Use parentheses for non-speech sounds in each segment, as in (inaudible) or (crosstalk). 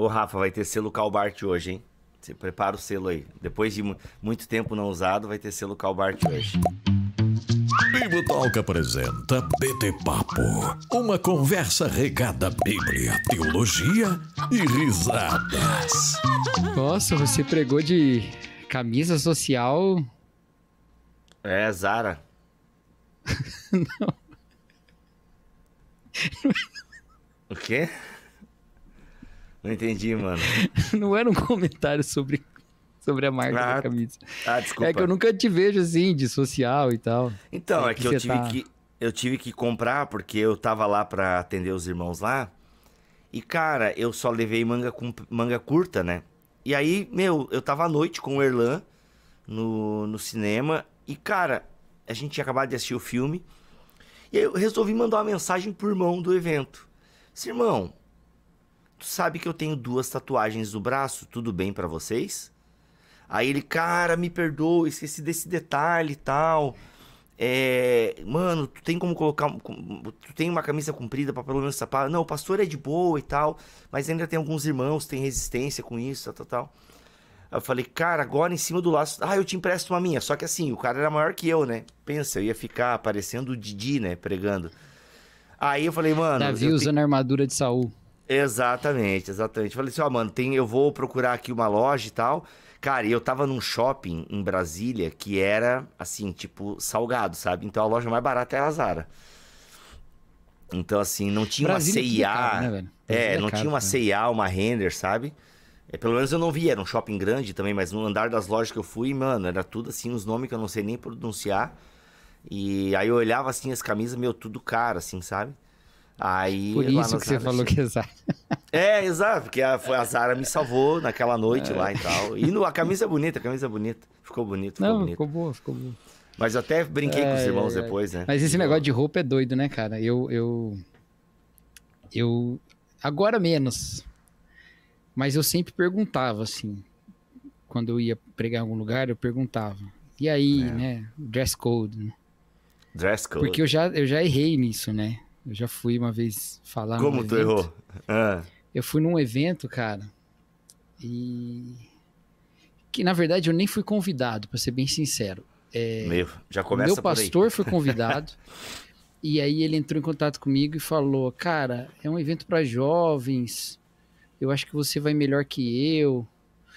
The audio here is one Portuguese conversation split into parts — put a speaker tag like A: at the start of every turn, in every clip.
A: Ô, Rafa, vai ter selo Calbart hoje, hein? Você prepara o selo aí. Depois de muito tempo não usado, vai ter selo Calbart hoje. Bibo Talk apresenta BT
B: Papo. Uma conversa regada Bíblia, teologia e risadas. Nossa, você pregou de camisa social.
A: É, Zara. (laughs) não. o quê? Não entendi, mano. (laughs) não era um comentário sobre, sobre a marca ah, da camisa. Ah, desculpa. É que eu
B: nunca te vejo assim, de social e tal. Então, é, é que, que eu tive tá... que. Eu tive
A: que comprar porque eu tava lá para atender os irmãos lá. E, cara, eu só levei manga, com, manga curta, né? E aí, meu, eu tava à noite com o Erlan no, no cinema. E, cara, a gente tinha acabado de assistir o filme. E aí eu resolvi mandar uma mensagem pro irmão do evento. Disse, irmão, Tu sabe que eu tenho duas tatuagens no braço, tudo bem para vocês? Aí ele, cara, me perdoa, esqueci desse detalhe e tal. É, mano, tu tem como colocar. Tu tem uma camisa comprida para pelo menos tapar Não, o pastor é de boa e tal, mas ainda tem alguns irmãos que têm resistência com isso, tal, tal, tal. Eu falei, cara, agora em cima do laço. Ah, eu te empresto uma minha. Só que assim, o cara era maior que eu, né? Pensa, eu ia ficar aparecendo o Didi, né? Pregando. Aí eu falei, mano. Davi usando te... armadura de Saul. Exatamente, exatamente. Falei assim, ó, oh, mano, tem, eu vou procurar aqui uma loja e tal. Cara, eu tava num shopping em Brasília que era, assim, tipo, salgado, sabe? Então a loja mais barata era é a Zara. Então, assim, não tinha Brasília uma CIA. É, né, é, é, não é tinha uma CIA, uma Render, sabe? É, pelo menos eu não vi, era um shopping grande também, mas no andar das lojas que eu fui, mano, era tudo assim, uns nomes que eu não sei nem pronunciar. E aí eu olhava assim as camisas, meu, tudo caro, assim, sabe? Aí, Por isso que você falou assim. que é Zara. (laughs) É, exato, porque a, a Zara me salvou naquela noite é. lá e é. tal. E no, a camisa é bonita, a camisa é bonita. Ficou bonito, ficou Não, bonito.
B: ficou boa, ficou boa.
A: Mas eu até brinquei é, com os irmãos é, depois, né? Mas esse negócio de
B: roupa é doido, né, cara? Eu, eu... Eu... Agora menos. Mas eu sempre perguntava, assim. Quando eu ia pregar em algum lugar, eu perguntava. E aí, é. né? Dress code, né? Dress code. Porque eu já, eu já errei nisso, né? Eu já fui uma vez falar. Como tu evento. errou? É. Eu fui num evento, cara, e. Que na verdade eu nem fui convidado, para ser bem sincero. É... Meu, já começa o Meu pastor foi (laughs) convidado. e aí ele entrou em contato comigo e falou: Cara, é um evento para jovens. Eu acho que você vai melhor que eu.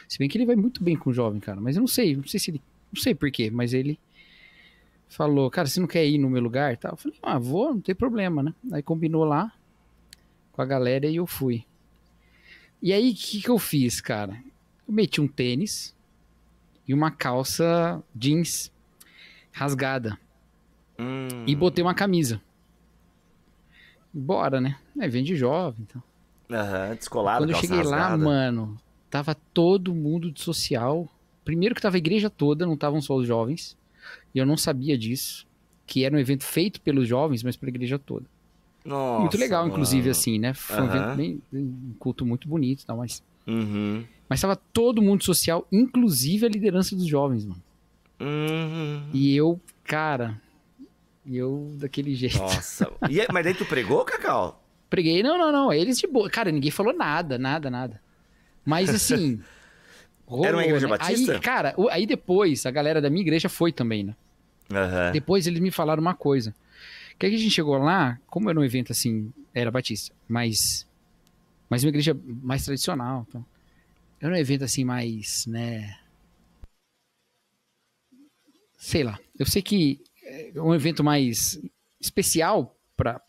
B: Se bem que ele vai muito bem com o jovem, cara. Mas eu não sei, não sei se ele. Não sei porquê, mas ele falou, cara, você não quer ir no meu lugar? Tal. Eu falei, ah, vou, não tem problema, né? Aí combinou lá com a galera e eu fui. E aí, o que, que eu fiz, cara? Eu meti um tênis e uma calça jeans rasgada. Hum. E botei uma camisa. Bora, né? Aí vem de jovem, então.
A: Aham, descolado, Quando eu cheguei rasgada. lá,
B: mano, tava todo mundo de social. Primeiro que tava a igreja toda, não estavam só os jovens. E eu não sabia disso. Que era um evento feito pelos jovens, mas pela igreja toda. Nossa, muito legal, mano. inclusive, assim, né? Foi uhum. um evento bem, um culto muito bonito e tal, mas. Uhum. Mas estava todo mundo social, inclusive a liderança dos jovens, mano. Uhum. E eu, cara, eu daquele (laughs) jeito. Nossa.
A: E, é, mas daí tu pregou, Cacau?
B: Preguei, não, não, não. Eles de boa. Cara, ninguém falou nada, nada, nada. Mas assim. (laughs) Rolou, Era uma igreja né? batista? Aí, cara, aí depois a galera da minha igreja foi também, né? Uhum. Depois eles me falaram uma coisa. Que aí a gente chegou lá, como era um evento assim, era batista, mas, mas uma igreja mais tradicional. Então, era um evento assim mais, né? Sei lá. Eu sei que é um evento mais especial para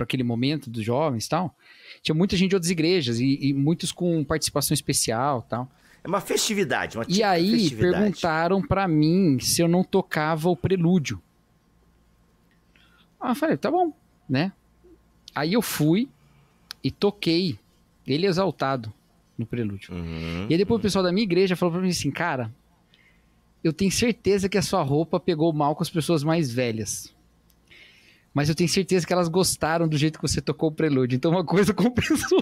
B: aquele momento dos jovens tal. Tinha muita gente de outras igrejas e, e muitos com participação especial tal. É uma festividade, uma E aí festividade. perguntaram para mim se eu não tocava o prelúdio. Ah, falei, tá bom, né? Aí eu fui e toquei ele exaltado no prelúdio. Uhum, e aí depois uhum. o pessoal da minha igreja falou para mim assim, cara, eu tenho certeza que a sua roupa pegou mal com as pessoas mais velhas. Mas eu tenho certeza que elas gostaram do jeito que você tocou o prelúdio. Então uma coisa (laughs) compensou.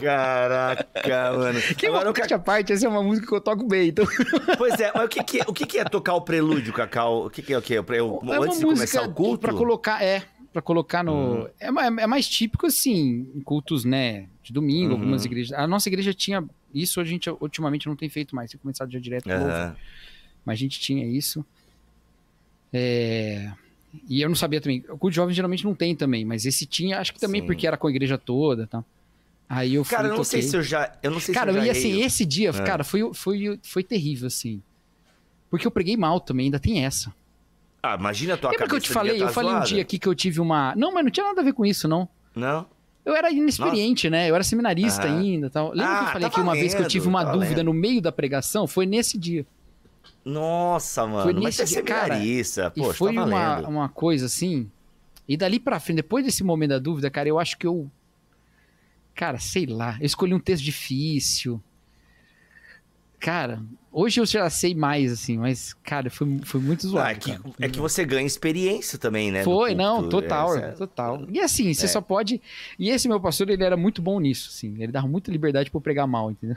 A: Caraca, mano. Que Agora, eu...
B: parte, essa é uma música que eu toco bem, então... Pois
A: é, mas o que, que, o que, que é tocar o prelúdio, Cacau? O que, que é o quê? Eu, é, é antes de começar o culto? Pra
B: colocar, é, pra colocar no... Uhum. É, é, mais típico, assim, em cultos, né, de domingo, uhum. algumas igrejas. A nossa igreja tinha isso, a gente ultimamente não tem feito mais, tem começado já direto uhum. Mas a gente tinha isso. É... E eu não sabia também. O culto de jovens geralmente não tem também, mas esse tinha, acho que também Sim. porque era com a igreja toda e tá? tal. Aí eu fui, Cara, eu não toquei. sei se eu já. Eu não sei cara, se eu já e assim, esse dia, é. cara, foi, foi, foi terrível, assim. Porque eu preguei mal também, ainda tem essa.
A: Ah, imagina a tua Lembra cabeça. que eu te falei? eu tá falei um dia aqui
B: que eu tive uma. Não, mas não tinha nada a ver com isso, não. Não. Eu era inexperiente, Nossa. né? Eu era seminarista Aham. ainda tal. Lembra ah, que eu ah, falei tá que uma vez que eu tive uma tá dúvida no meio da pregação? Foi nesse dia.
A: Nossa, mano. Foi nesse mas você é seminarista, cara, poxa, e foi uma, uma
B: coisa assim. E dali pra frente, depois desse momento da dúvida, cara, eu acho que eu Cara, sei lá. Eu escolhi um texto difícil. Cara, hoje eu já sei mais, assim, mas, cara, foi, foi muito zoado. Ah, é, que,
A: é que você ganha experiência também, né? Foi, não, total, é,
B: total. É. E assim, você é. só pode. E esse meu pastor, ele era muito bom nisso, assim. Ele dava muita liberdade para pregar mal, entendeu?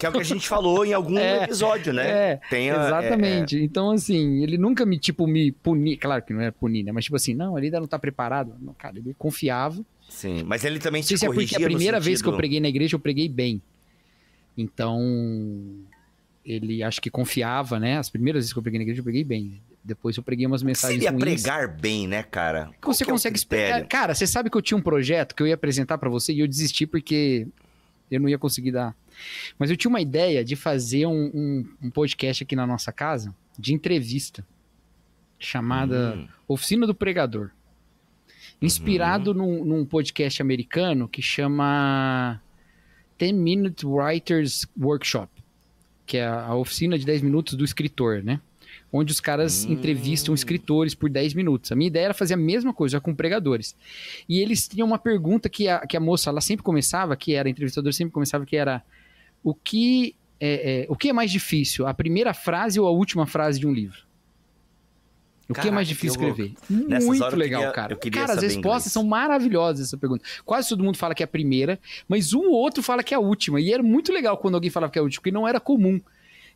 A: Que é o que a gente falou em algum (laughs) é, episódio, né? É, Tem a, exatamente.
B: É, é. Então, assim, ele nunca me, tipo, me punir. Claro que não era punir, né? Mas, tipo assim, não, ele ainda não tá preparado. Não, cara, ele confiava.
A: Sim, mas ele também se, se corrigia é porque a primeira sentido... vez que eu preguei
B: na igreja, eu preguei bem. Então, ele acho que confiava, né? As primeiras vezes que eu preguei na igreja, eu preguei bem. Depois eu preguei umas mensagens Você ruins. pregar
A: bem, né, cara? Qual
B: você é consegue é Cara, você sabe que eu tinha um projeto que eu ia apresentar para você e eu desisti porque eu não ia conseguir dar. Mas eu tinha uma ideia de fazer um, um, um podcast aqui na nossa casa de entrevista chamada hum. Oficina do Pregador. Inspirado uhum. num, num, podcast americano que chama 10 Minute Writers Workshop, que é a oficina de 10 minutos do escritor, né? Onde os caras uhum. entrevistam escritores por 10 minutos. A minha ideia era fazer a mesma coisa, com pregadores. E eles tinham uma pergunta que a, que a moça, ela sempre começava, que era, a entrevistadora sempre começava, que era, o que é, é, o que é mais difícil, a primeira frase ou a última frase de um livro? O que é mais difícil escrever? Muito legal, queria, cara. cara, as respostas inglês. são maravilhosas essa pergunta. Quase todo mundo fala que é a primeira, mas um ou outro fala que é a última. E era muito legal quando alguém falava que é a última, porque não era comum.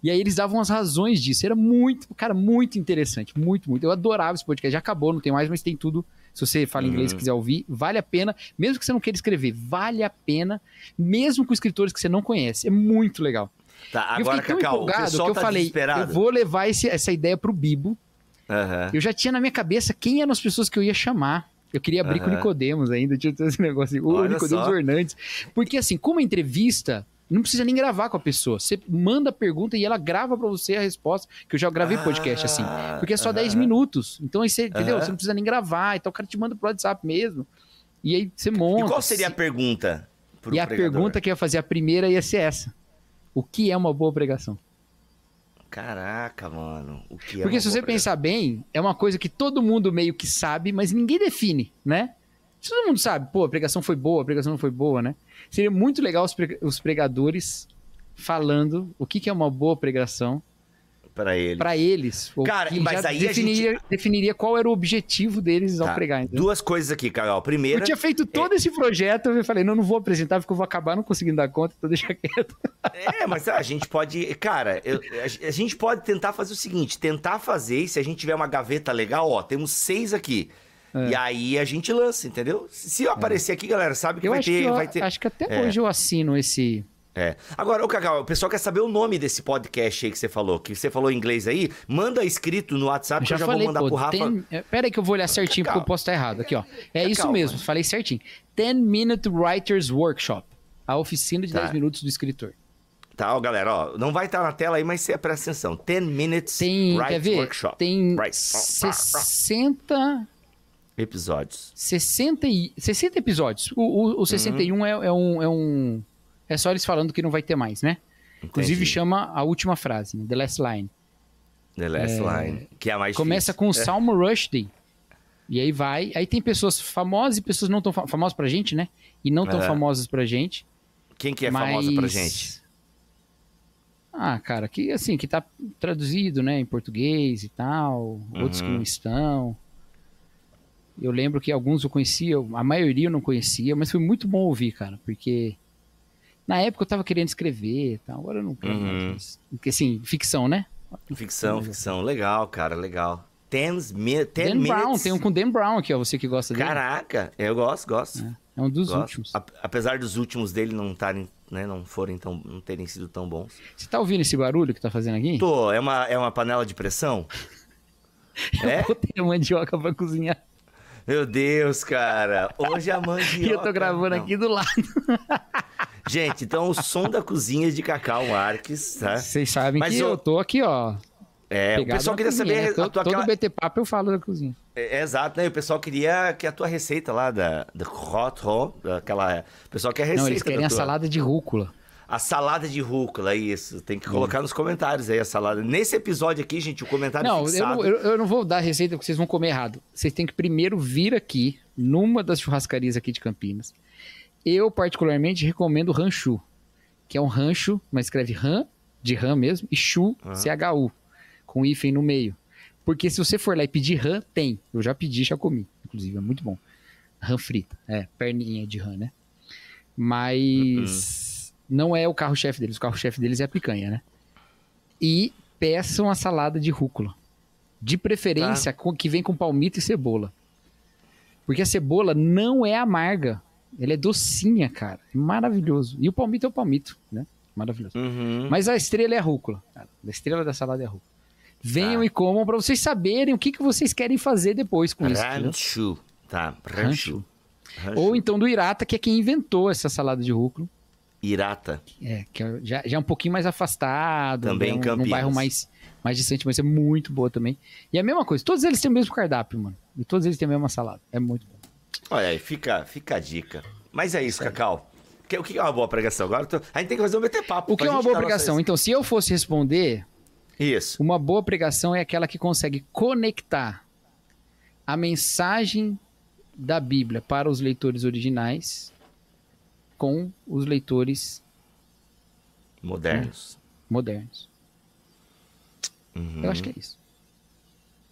B: E aí eles davam as razões disso. Era muito, cara, muito interessante. Muito, muito. Eu adorava esse podcast. Já acabou, não tem mais, mas tem tudo. Se você fala uhum. inglês e uhum. quiser ouvir, vale a pena. Mesmo que você não queira escrever, vale a pena. Mesmo com escritores que você não conhece. É muito legal. Tá, agora, eu fiquei tão Cacau, empolgado que eu tá falei, eu vou levar esse, essa ideia pro Bibo Uhum. Eu já tinha na minha cabeça quem eram as pessoas que eu ia chamar. Eu queria abrir uhum. com o Nicodemos ainda, tinha esse negócio. Assim, o Nicodemos Hernandes. Porque, assim, como entrevista, não precisa nem gravar com a pessoa. Você manda a pergunta e ela grava para você a resposta, que eu já gravei ah, podcast assim. Ah, Porque é só uh 10 minutos. Então aí você, entendeu? Você não precisa nem gravar, então o cara te manda pro WhatsApp mesmo. E aí você monta. E qual seria a
A: pergunta?
B: e pregador? a pergunta que eu ia fazer, a primeira ia ser essa: O que é uma boa pregação? Caraca, mano. O que é Porque se você pensar bem, é uma coisa que todo mundo meio que sabe, mas ninguém define, né? Todo mundo sabe, pô, a pregação foi boa, a pregação não foi boa, né? Seria muito legal os pregadores falando o que é uma boa pregação para eles. Para eles. Cara, mas aí definiria, gente... definiria qual era o objetivo deles tá. ao pregar. Entendeu? Duas
A: coisas aqui, Carol. Primeiro. Eu tinha
B: feito é todo é... esse projeto, eu falei, não, não vou apresentar, porque eu vou acabar não conseguindo dar conta, então deixa quieto.
A: É, mas a gente pode. Cara, eu, a, a gente pode tentar fazer o seguinte: tentar fazer, e se a gente tiver uma gaveta legal, ó, temos seis aqui. É. E aí a gente lança, entendeu? Se eu é. aparecer é. aqui, galera,
B: sabe que, eu vai, ter, que eu, vai ter. Acho que até é. hoje eu assino esse
A: é. Agora, ô Cacau, o pessoal quer saber o nome desse podcast aí que você falou. Que você falou em inglês aí. Manda escrito no WhatsApp já que eu já falei, vou mandar pô, pro Rafa. Ten...
B: É, Pera aí que eu vou olhar certinho Cacau. porque eu posso estar errado. Aqui, ó. É Cacau, isso mesmo, mano. falei certinho. 10 Minute Writers Workshop. A oficina de tá. 10 minutos do escritor.
A: Tá, ó, galera, ó. Não vai estar tá na tela aí, mas você presta atenção. 10 Minutes Tem, Write Workshop. Tem right. 60 episódios.
B: 60, e... 60 episódios. O, o, o 61 uhum. é, é um. É um é só eles falando que não vai ter mais, né? Entendi. Inclusive chama a última frase, né? The Last Line.
A: The Last é... Line, que é a mais Começa difícil. com o é. Salmo
B: Rushdie. E aí vai, aí tem pessoas famosas e pessoas não tão fam famosas pra gente, né? E não tão é. famosas pra gente. Quem que é mas... famosa pra gente? Ah, cara, que assim, que tá traduzido, né, em português e tal, uhum. outros que não uhum. estão. Eu lembro que alguns eu conhecia, a maioria eu não conhecia, mas foi muito bom ouvir, cara, porque na época eu tava querendo escrever, tal, agora eu não quero uhum. mais. Porque assim, ficção, né?
A: Ficção, ficção. Legal, cara, legal. Ten, ten Dan minutes. Brown, tem um com Dan Brown aqui, ó. Você que gosta dele. Caraca, eu gosto, gosto. É,
B: é um dos gosto. últimos.
A: A, apesar dos últimos dele não estarem, né, não forem tão, não terem sido tão bons.
B: Você tá ouvindo esse barulho que tá fazendo aqui?
A: Tô, é uma, é uma panela de pressão?
B: (laughs) é? Eu botei a mandioca pra cozinhar.
A: Meu Deus, cara. Hoje a mandioca. (laughs) E eu tô gravando Não. aqui do lado. (laughs) Gente, então o som da cozinha de Cacau Marques, tá? Vocês sabem Mas que eu... eu tô aqui, ó. É, o pessoal queria cozinha, saber. Né? a tua todo aquela...
B: BT Papo eu falo da cozinha.
A: É, é, exato, né? O pessoal queria que a tua receita lá da, da Hot Ho, aquela. O pessoal quer a receita. Não, eles querem a tua... salada de rúcula. A salada de rúcula, é isso. Tem que colocar nos comentários aí a salada. Nesse episódio aqui, gente, o comentário não, fixado... eu, eu,
B: eu não vou dar receita porque vocês vão comer errado. Vocês têm que primeiro vir aqui, numa das churrascarias aqui de Campinas. Eu, particularmente, recomendo o ranchu, que é um rancho, mas escreve ran, de ran mesmo, e chu, uhum. C-H-U, com hífen no meio. Porque se você for lá e pedir ran, tem. Eu já pedi, já comi, inclusive, é muito bom. Ran frita, é, perninha de ran, né? Mas... Uhum não é o carro-chefe deles. O carro-chefe deles é a picanha, né? E peçam a salada de rúcula. De preferência, tá. que vem com palmito e cebola. Porque a cebola não é amarga. Ela é docinha, cara. É maravilhoso. E o palmito é o palmito, né? Maravilhoso. Uhum. Mas a estrela é a rúcula. Cara. A estrela da salada é a rúcula. Venham tá. e comam para vocês saberem o que, que vocês querem fazer depois com Rancho. isso. Rancho, Tá. Rancho. Rancho. Rancho. Ou então do Irata, que é quem inventou essa salada de rúcula. Irata. É, que é, já, já é um pouquinho mais afastado. Também né? um, Campinas. bairro mais, mais distante, mas é muito boa também. E é a mesma coisa, todos eles têm o mesmo cardápio, mano. E todos eles têm a mesma salada. É muito bom.
A: Olha aí, fica, fica a dica. Mas é isso, é. Cacau. O que é uma boa pregação? Agora tô... a gente tem que fazer um meter papo. O que é uma boa pregação? Nossa...
B: Então, se eu fosse responder. Isso. Uma boa pregação é aquela que consegue conectar a mensagem da Bíblia para os leitores originais com os leitores
A: modernos. Né?
B: Modernos.
A: Uhum. Eu acho que é isso.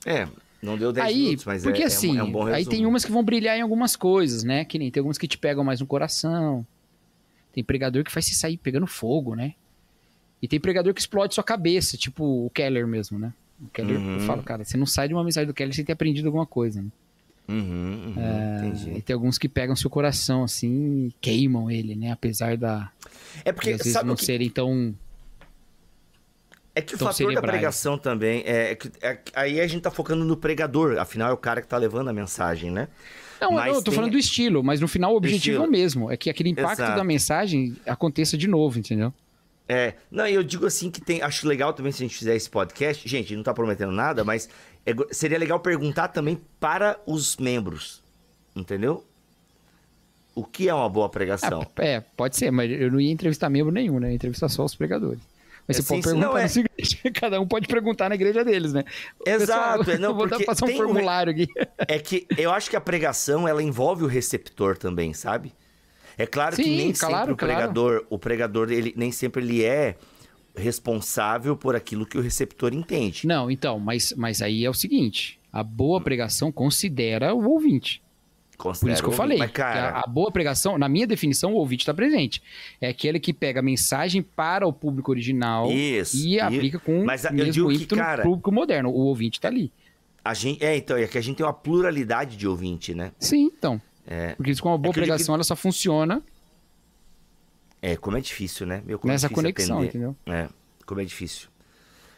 A: Uhum. É, não deu 10 aí, minutos, mas porque, é, é assim, é, um, é um bom resumo. Aí tem
B: umas que vão brilhar em algumas coisas, né? Que nem tem algumas que te pegam mais no coração. Tem pregador que faz se sair pegando fogo, né? E tem pregador que explode sua cabeça, tipo o Keller mesmo, né? O Keller, uhum. eu falo, cara, você não sai de uma mensagem do Keller sem ter aprendido alguma coisa, né? Uhum, uhum, é, e tem alguns que pegam seu coração assim e queimam ele, né? Apesar da. É porque às vezes, não que... serem tão. É que o fator cerebrais. da pregação
A: também é, que é, é, aí a gente tá focando no pregador, afinal é o cara que tá levando a
B: mensagem, né? Não, mas não, eu tô tem... falando do estilo, mas no final o objetivo é o mesmo, é que aquele impacto Exato. da mensagem aconteça de novo, entendeu?
A: É, não, eu digo assim que tem, acho legal também se a gente fizer esse podcast, gente, não tá prometendo nada, mas é, seria legal perguntar também para os membros, entendeu? O que é uma boa pregação? É, é,
B: pode ser, mas eu não ia entrevistar membro nenhum, né? ia entrevistar só os pregadores. Mas é, você sim, pode perguntar é... igreja, (laughs) cada um pode perguntar na igreja deles, né? Exato, Pessoal, é, não, (laughs) vou dar passar um formulário um... aqui. (laughs) É que
A: eu acho que a pregação, ela envolve o receptor também, sabe? É claro sim, que nem claro, sempre o pregador, claro. o pregador, ele nem sempre ele é responsável por aquilo que o
B: receptor entende. Não, então, mas, mas aí é o seguinte: a boa pregação considera o ouvinte. Considera Por isso que eu falei. cara... a, a, boa pregação, na minha definição, o ouvinte está presente. É aquele que pega a mensagem para o público original isso, e aplica com mas, o mesmo ímpeto que, cara, no público moderno. O ouvinte está ali. A gente, é, então, é que a gente tem uma pluralidade
A: de ouvinte, né? Sim, então. É. Porque isso com uma é boa é pregação, ela
B: só funciona
A: é, como é difícil, né? Meu, como é Nessa é conexão, atender. entendeu? É, como é difícil.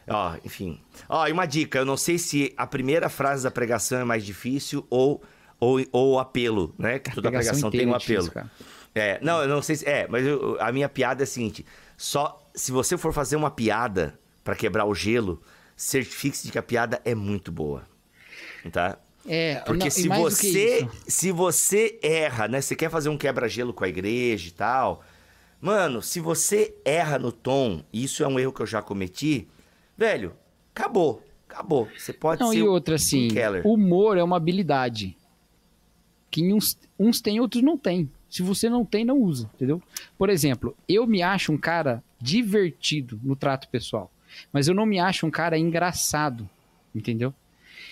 A: Ó, enfim. Ó, e uma dica, eu não sei se a primeira frase da pregação é mais difícil ou ou, ou apelo, né? Que toda a pregação, tem um é apelo. Difícil, é, não, eu não sei se é, mas eu, a minha piada é a seguinte, só se você for fazer uma piada para quebrar o gelo, certifique-se de que a piada é muito boa. Tá?
B: É, porque não, se você
A: se você erra, né? Você quer fazer um quebra-gelo com a igreja e tal, Mano, se você erra no tom, isso é um erro que eu já cometi, velho, acabou. Acabou. Você pode Não, ser. e outra, assim,
B: humor é uma habilidade. Que uns, uns têm, outros não têm. Se você não tem, não usa, entendeu? Por exemplo, eu me acho um cara divertido no trato pessoal, mas eu não me acho um cara engraçado, entendeu?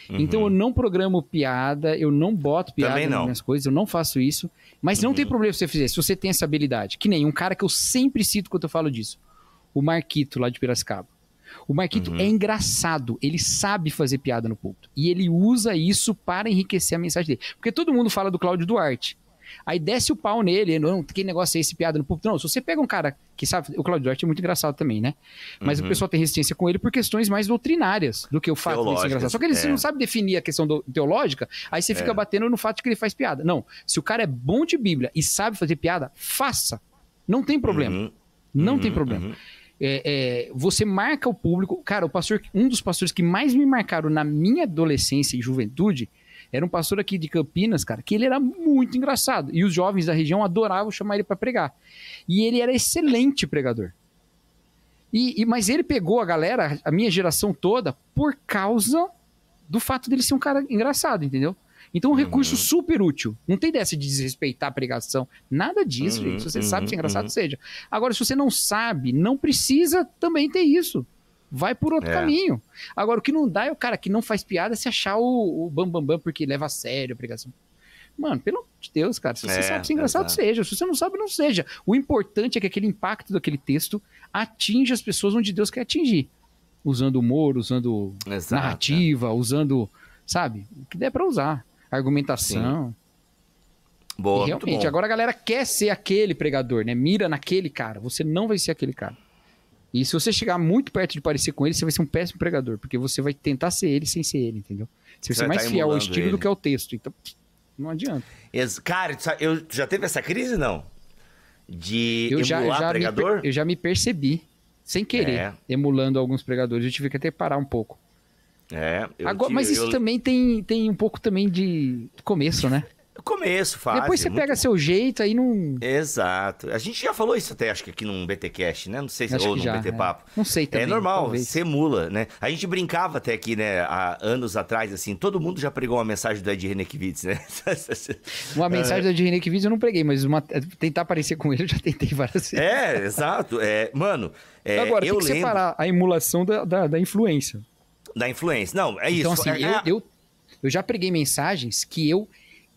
B: Uhum. Então eu não programo piada, eu não boto piada nas minhas coisas, eu não faço isso. Mas uhum. não tem problema se você fizer, se você tem essa habilidade. Que nem um cara que eu sempre cito quando eu falo disso. O Marquito, lá de Piracicaba. O Marquito uhum. é engraçado, ele sabe fazer piada no púlpito. E ele usa isso para enriquecer a mensagem dele. Porque todo mundo fala do Cláudio Duarte. Aí desce o pau nele, não, que negócio é esse piada no público. Não, se você pega um cara que sabe, o Claudio Duarte é muito engraçado também, né? Mas uhum. o pessoal tem resistência com ele por questões mais doutrinárias do que o fato de ser engraçado. Só que ele é. não sabe definir a questão do, teológica, aí você fica é. batendo no fato de que ele faz piada. Não, se o cara é bom de Bíblia e sabe fazer piada, faça. Não tem problema. Uhum. Não uhum. tem problema. Uhum. É, é, você marca o público. Cara, o pastor, um dos pastores que mais me marcaram na minha adolescência e juventude era um pastor aqui de Campinas, cara, que ele era muito engraçado. E os jovens da região adoravam chamar ele para pregar. E ele era excelente pregador. E, e, mas ele pegou a galera, a minha geração toda, por causa do fato dele ser um cara engraçado, entendeu? Então, um uhum. recurso super útil. Não tem dessa de desrespeitar a pregação. Nada disso, uhum, gente. Se você uhum, sabe se é engraçado, uhum. seja. Agora, se você não sabe, não precisa também ter isso. Vai por outro é. caminho. Agora, o que não dá é o cara que não faz piada se achar o, o bam, bam, bam porque leva a sério a pregação. Mano, pelo amor de Deus, cara, se você é, sabe ser engraçado, exato. seja. Se você não sabe, não seja. O importante é que aquele impacto daquele texto atinja as pessoas onde Deus quer atingir. Usando humor, usando exato, narrativa, é. usando, sabe, o que der para usar. Argumentação. Sim. Boa, e realmente, agora a galera quer ser aquele pregador, né? Mira naquele cara. Você não vai ser aquele cara. E se você chegar muito perto de parecer com ele, você vai ser um péssimo pregador, porque você vai tentar ser ele sem ser ele, entendeu? Você, vai ser mais tá fiel ao estilo ele. do que ao texto. Então, não adianta.
A: Cara, eu já teve essa crise, não? De eu já, já pregador?
B: eu já me percebi, sem querer, é. emulando alguns pregadores. Eu tive que até parar um pouco. É, Agora, tive, mas isso eu... também tem, tem um pouco também de começo, né?
A: Começo, faz. Depois você pega
B: seu jeito aí não.
A: Exato. A gente já falou isso até, acho que aqui num BTcast, né? Não sei se acho ou num já, BT é. Papo. Não sei também. É normal, talvez. ser mula, né? A gente brincava até aqui, né, há anos atrás, assim, todo mundo já pregou uma mensagem do Ed Renekiewicz, né? (laughs) uma mensagem do
B: Ed Renekiewicz eu não preguei, mas uma... É, tentar aparecer com ele eu já tentei várias vezes. É,
A: exato. É, mano, é, Agora, eu tem que lembro... separar
B: a emulação da, da, da, influência.
A: Da influência. Não, é então, isso. Então, assim, é... eu, é
B: eu, eu já preguei mensagens que eu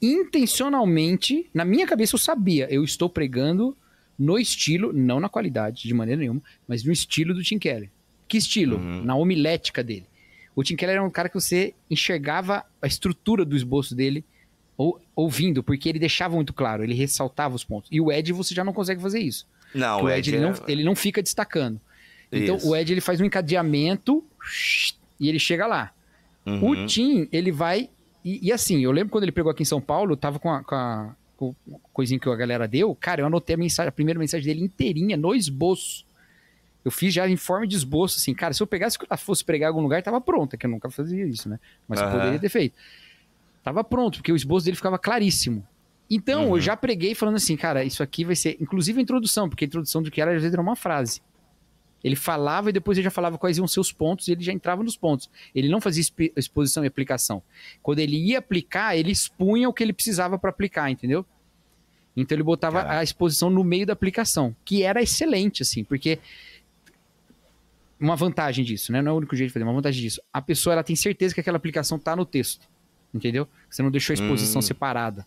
B: intencionalmente, na minha cabeça eu sabia, eu estou pregando no estilo, não na qualidade de maneira nenhuma, mas no estilo do Tim Keller. Que estilo? Uhum. Na homilética dele. O Tim Keller era um cara que você enxergava a estrutura do esboço dele ou, ouvindo, porque ele deixava muito claro, ele ressaltava os pontos. E o Ed você já não consegue fazer isso.
A: Não, o Ed, Ed ele, é... não,
B: ele não fica destacando. Então isso. o Ed ele faz um encadeamento e ele chega lá. Uhum. O Tim ele vai e, e, assim, eu lembro quando ele pegou aqui em São Paulo, tava com a, com a, com a coisinha que a galera deu, cara, eu anotei a, mensagem, a primeira mensagem dele inteirinha no esboço. Eu fiz já em forma de esboço, assim, cara, se eu pegasse, fosse pregar em algum lugar, tava pronta, que eu nunca fazia isso, né? Mas uhum. poderia ter feito. Tava pronto, porque o esboço dele ficava claríssimo. Então, uhum. eu já preguei falando assim, cara, isso aqui vai ser, inclusive a introdução, porque a introdução do que era, às vezes, era uma frase. Ele falava e depois ele já falava quais iam seus pontos e ele já entrava nos pontos. Ele não fazia exposição e aplicação. Quando ele ia aplicar, ele expunha o que ele precisava para aplicar, entendeu? Então ele botava Caraca. a exposição no meio da aplicação, que era excelente, assim, porque uma vantagem disso, né? Não é o único jeito de fazer, é uma vantagem disso. A pessoa ela tem certeza que aquela aplicação tá no texto, entendeu? Você não deixou a exposição hum. separada.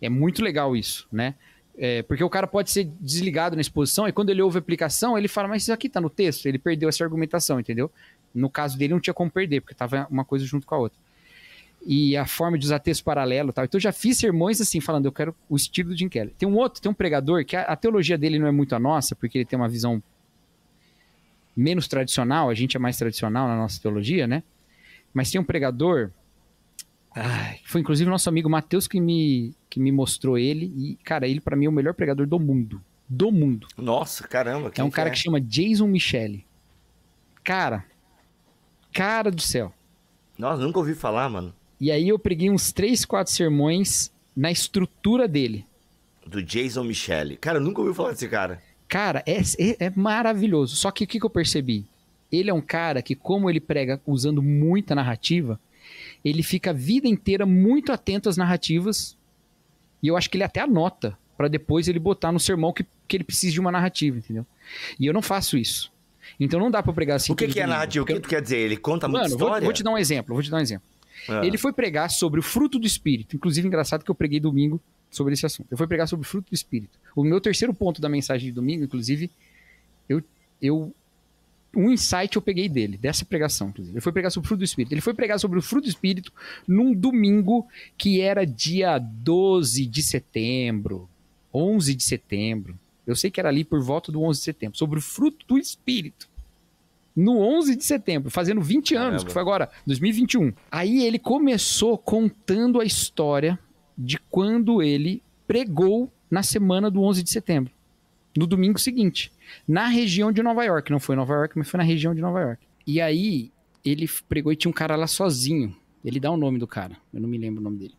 B: É muito legal isso, né? É, porque o cara pode ser desligado na exposição e quando ele ouve a aplicação, ele fala, mas isso aqui tá no texto. Ele perdeu essa argumentação, entendeu? No caso dele, não tinha como perder, porque tava uma coisa junto com a outra. E a forma de usar texto paralelo tal. Então, eu já fiz sermões assim, falando, eu quero o estilo do Jim Keller. Tem um outro, tem um pregador, que a, a teologia dele não é muito a nossa, porque ele tem uma visão menos tradicional, a gente é mais tradicional na nossa teologia, né? Mas tem um pregador Ai, foi inclusive nosso amigo Matheus que me, que me mostrou ele. E, cara, ele para mim é o melhor pregador do mundo. Do mundo. Nossa, caramba. É um cara é? que chama Jason Michele. Cara, cara do céu. Nossa, nunca ouvi falar, mano. E aí eu preguei uns três, quatro sermões na estrutura dele. Do Jason Michele. Cara, eu nunca ouvi falar desse cara. Cara, é, é, é maravilhoso. Só que o que, que eu percebi? Ele é um cara que, como ele prega usando muita narrativa, ele fica a vida inteira muito atento às narrativas. E eu acho que ele até anota para depois ele botar no sermão que, que ele precisa de uma narrativa, entendeu? E eu não faço isso. Então não dá para pregar assim. O que, que é narrativa? O que tu
A: quer dizer? Ele conta muita Mano, história? Vou, vou te dar
B: um exemplo, vou te dar um exemplo. Ah. Ele foi pregar sobre o fruto do espírito. Inclusive, engraçado que eu preguei domingo sobre esse assunto. Eu fui pregar sobre o fruto do espírito. O meu terceiro ponto da mensagem de domingo, inclusive, eu, eu um insight eu peguei dele, dessa pregação, inclusive. Ele foi pregar sobre o fruto do Espírito. Ele foi pregar sobre o fruto do Espírito num domingo que era dia 12 de setembro, 11 de setembro. Eu sei que era ali por volta do 11 de setembro, sobre o fruto do Espírito. No 11 de setembro, fazendo 20 anos, Caramba. que foi agora, 2021. Aí ele começou contando a história de quando ele pregou na semana do 11 de setembro, no domingo seguinte na região de Nova York. Não foi em Nova York, mas foi na região de Nova York. E aí ele pregou e tinha um cara lá sozinho. Ele dá o nome do cara, eu não me lembro o nome dele.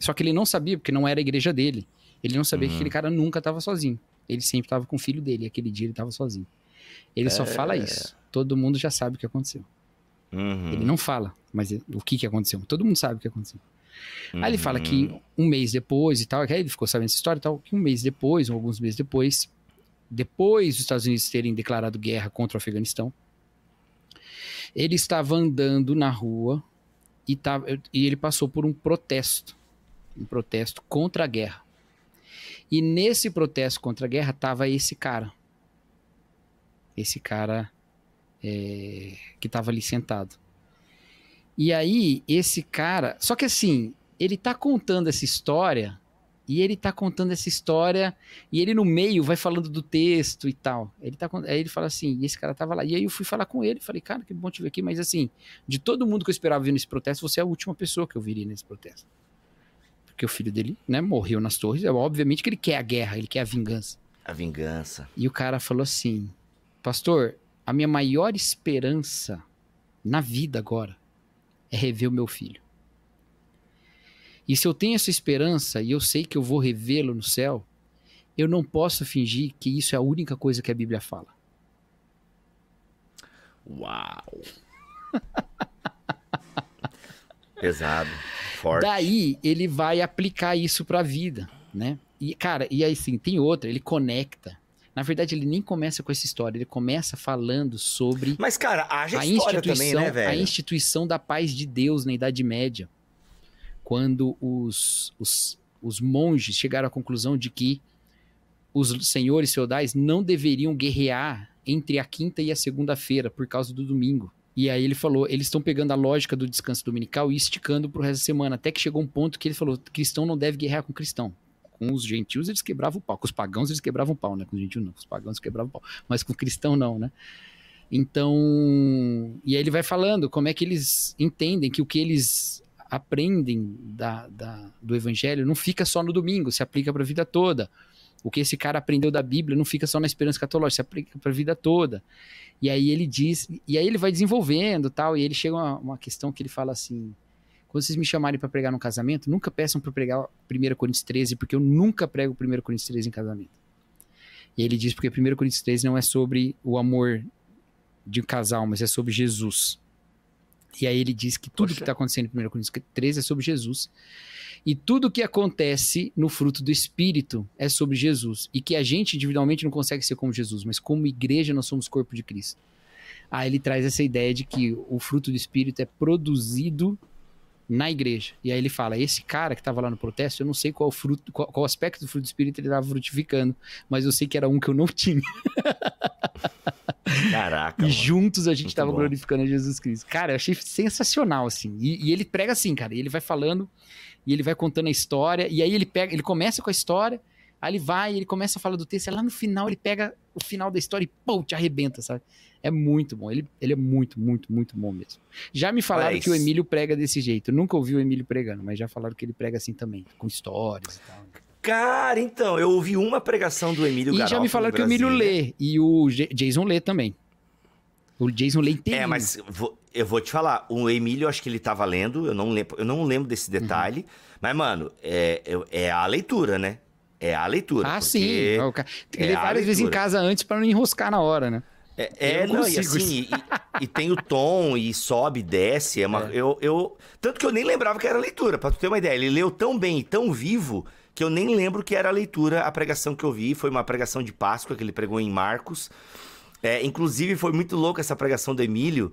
B: Só que ele não sabia, porque não era a igreja dele. Ele não sabia uhum. que aquele cara nunca estava sozinho. Ele sempre estava com o filho dele, e aquele dia ele estava sozinho. Ele é... só fala isso. Todo mundo já sabe o que aconteceu. Uhum. Ele não fala, mas é, o que, que aconteceu? Todo mundo sabe o que aconteceu. Uhum. Aí ele fala que uhum. um mês depois e tal, que aí ele ficou sabendo essa história e tal, que um mês depois, ou alguns meses depois, depois dos Estados Unidos terem declarado guerra contra o Afeganistão, ele estava andando na rua e, tava, tá, e ele passou por um protesto, um protesto contra a guerra. E nesse protesto contra a guerra estava esse cara, esse cara é, que estava ali sentado. E aí esse cara, só que assim, ele está contando essa história e ele tá contando essa história, e ele no meio vai falando do texto e tal. Ele tá, aí ele fala assim, e esse cara tava lá. E aí eu fui falar com ele, falei, cara, que bom te ver aqui, mas assim, de todo mundo que eu esperava vir nesse protesto, você é a última pessoa que eu viria nesse protesto. Porque o filho dele, né, morreu nas torres, é obviamente que ele quer a guerra, ele quer a vingança. A vingança. E o cara falou assim, pastor, a minha maior esperança na vida agora é rever o meu filho. E se eu tenho essa esperança e eu sei que eu vou revê-lo no céu, eu não posso fingir que isso é a única coisa que a Bíblia fala. Uau!
A: (laughs) Pesado, forte.
B: Daí ele vai aplicar isso para a vida, né? E cara, e aí sim, tem outra, ele conecta. Na verdade, ele nem começa com essa história, ele começa falando sobre Mas cara, a instituição, também, né, velho? A instituição da paz de Deus na Idade Média quando os, os, os monges chegaram à conclusão de que os senhores feudais não deveriam guerrear entre a quinta e a segunda-feira por causa do domingo. E aí ele falou, eles estão pegando a lógica do descanso dominical e esticando para o resto da semana, até que chegou um ponto que ele falou, cristão não deve guerrear com cristão. Com os gentios eles quebravam o pau, com os pagãos eles quebravam o pau, né? Com os gentios não, com os pagãos eles quebravam o pau, mas com o cristão não, né? Então, e aí ele vai falando como é que eles entendem que o que eles aprendem da, da, do evangelho não fica só no domingo, se aplica para a vida toda. O que esse cara aprendeu da Bíblia não fica só na esperança catológica, se aplica para a vida toda. E aí ele diz, e aí ele vai desenvolvendo tal, e ele chega a uma, uma questão que ele fala assim: quando vocês me chamarem para pregar no casamento, nunca peçam para pregar 1 Coríntios 13, porque eu nunca prego 1 Coríntios 13 em casamento. E ele diz porque 1 Coríntios 13 não é sobre o amor de um casal, mas é sobre Jesus. E aí ele diz que tudo Poxa. que está acontecendo em 1 Coríntios 13 é sobre Jesus. E tudo que acontece no fruto do Espírito é sobre Jesus. E que a gente individualmente não consegue ser como Jesus, mas como igreja nós somos corpo de Cristo. Aí ele traz essa ideia de que o fruto do Espírito é produzido na igreja. E aí ele fala: esse cara que estava lá no protesto, eu não sei qual fruto, qual, qual aspecto do fruto do espírito ele estava frutificando, mas eu sei que era um que eu não (laughs) tinha. Caraca. e mano. juntos a gente estava glorificando a Jesus Cristo. Cara, eu achei sensacional, assim. E, e ele prega assim, cara. ele vai falando e ele vai contando a história. E aí ele pega, ele começa com a história Aí ele vai, ele começa a falar do texto, e lá no final ele pega o final da história e pum, te arrebenta, sabe? É muito bom. Ele, ele é muito, muito, muito bom mesmo. Já me falaram que o Emílio prega desse jeito. Eu nunca ouvi o Emílio pregando, mas já falaram que ele prega assim também, com histórias e tal.
A: Cara, então, eu ouvi uma pregação do Emílio E já me falaram que o Emílio lê,
B: e o G Jason lê também. O Jason lê inteiro. É, mas
A: eu vou te falar, o Emílio, acho que ele tava lendo, eu não lembro, eu não lembro desse uhum. detalhe, uhum. mas, mano, é, é a leitura, né? É a leitura. Ah, sim. Eu é, é várias vezes em casa
B: antes para não enroscar na hora, né?
A: É, é não, e assim, e, e, tem o tom, e sobe, desce. É uma, é. Eu, eu, tanto que eu nem lembrava que era leitura, para tu ter uma ideia. Ele leu tão bem e tão vivo que eu nem lembro que era a leitura a pregação que eu vi. Foi uma pregação de Páscoa que ele pregou em Marcos. É, inclusive, foi muito louco essa pregação do Emílio,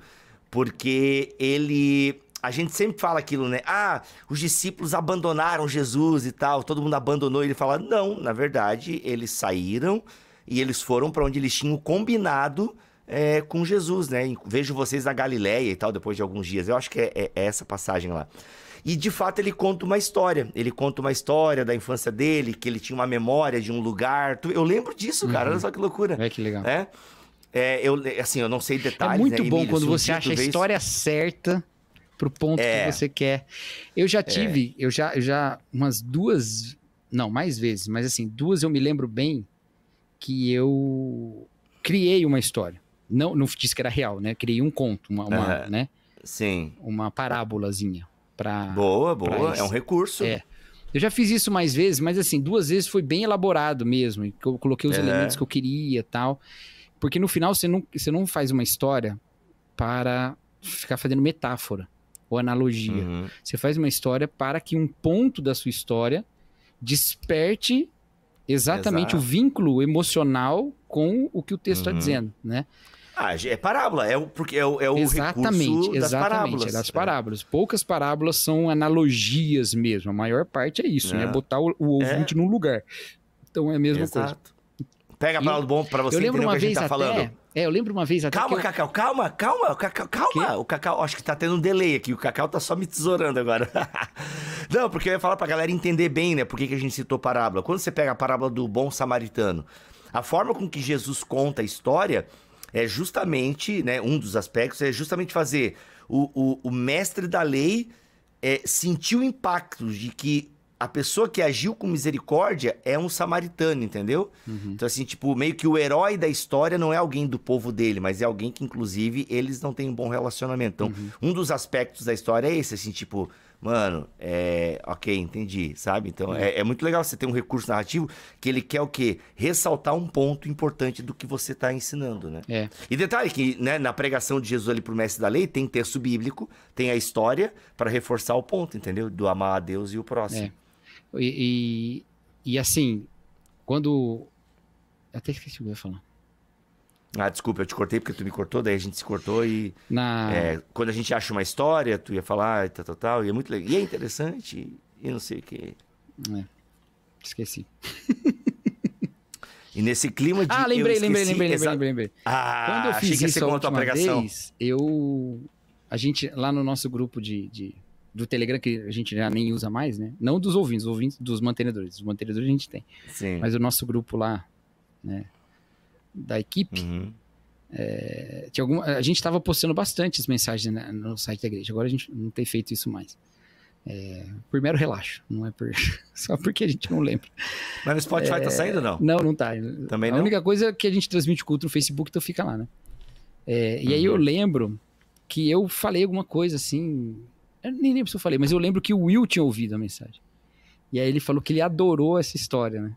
A: porque ele a gente sempre fala aquilo, né? Ah, os discípulos abandonaram Jesus e tal, todo mundo abandonou. Ele fala: não, na verdade, eles saíram e eles foram para onde eles tinham combinado é, com Jesus, né? Vejo vocês na Galileia e tal, depois de alguns dias. Eu acho que é, é, essa passagem lá. E de fato ele conta uma história. Ele conta uma história da infância dele, que ele tinha uma memória de um lugar. Eu lembro disso, cara. Uhum. Olha só que loucura. É que legal. É, é eu, assim, eu não sei é detalhes. É muito né? bom Emílio, quando você acha a história
B: certa pro ponto é. que você quer. Eu já é. tive, é. eu, já, eu já umas duas, não, mais vezes, mas assim, duas eu me lembro bem que eu criei uma história. Não, não disse que era real, né? Criei um conto, uma, uma uhum. né? Sim. Uma parábolazinha para Boa, boa, pra é um recurso. É. Eu já fiz isso mais vezes, mas assim, duas vezes foi bem elaborado mesmo. Eu coloquei os é. elementos que eu queria tal. Porque no final você não, você não faz uma história para ficar fazendo metáfora ou analogia. Uhum. Você faz uma história para que um ponto da sua história desperte exatamente Exato. o vínculo emocional com o que o texto está uhum. dizendo, né? Ah, é parábola, é o, porque é o, é o exatamente, recurso das exatamente, parábolas. É das parábolas. Poucas parábolas são analogias mesmo, a maior parte é isso, né? é. né? Botar o, o é. ouvinte é. num lugar. Então é a mesma Exato. coisa. Pega a palavra do bom para você eu lembro entender uma o que vez a gente tá até, falando. É, eu lembro uma vez até. Calma, eu... Cacau, calma, calma, Cacau,
A: calma. O Cacau, acho que tá tendo um delay aqui. O Cacau tá só me tesourando agora. (laughs) Não, porque eu ia falar pra galera entender bem, né? Por que, que a gente citou parábola. Quando você pega a parábola do bom samaritano, a forma com que Jesus conta a história é justamente, né? Um dos aspectos é justamente fazer o, o, o mestre da lei é, sentir o impacto de que a pessoa que agiu com misericórdia é um samaritano, entendeu? Uhum. Então, assim, tipo, meio que o herói da história não é alguém do povo dele, mas é alguém que, inclusive, eles não têm um bom relacionamento. Então, uhum. um dos aspectos da história é esse, assim, tipo, mano, é. Ok, entendi, sabe? Então, uhum. é, é, muito legal você ter um recurso narrativo que ele quer o quê? Ressaltar um ponto importante do que você está ensinando, né? É. E detalhe que, né, na pregação de Jesus ali pro mestre da lei, tem texto bíblico, tem a história para reforçar o ponto, entendeu? Do amar a Deus e o próximo.
B: É. E, e, assim, quando. Até esqueci o que eu ia falar.
A: Ah, desculpa, eu te cortei porque tu me cortou, daí a gente se cortou e.
B: Na... É,
A: quando a gente acha uma história, tu ia falar e tal, tal, tal, e é muito legal. E é interessante, e não sei o que. É, esqueci. e nesse clima de. Ah, lembrei, esqueci, lembrei, lembrei, lembrei, lembrei, Ah, quando eu fiz achei que ia ser a pregação. vez,
B: eu. A gente, lá no nosso grupo de, de do Telegram, que a gente já nem usa mais, né? Não dos ouvintes, ouvintes dos mantenedores. Os mantenedores a gente tem. Sim. Mas o nosso grupo lá, né? Da equipe. Uhum. É, tinha alguma, a gente estava postando bastante as mensagens né, no site da igreja. Agora a gente não tem feito isso mais. É, por mero relaxo, não é por, (laughs) só porque a gente não lembra. Mas no Spotify tá é, tá saindo não? Não, não tá. Também a não? única coisa é que a gente transmite culto no Facebook, então fica lá, né? É, e uhum. aí eu uhum. lembro que eu falei alguma coisa assim, eu nem lembro se eu falei, mas eu lembro que o Will tinha ouvido a mensagem. E aí ele falou que ele adorou essa história, né?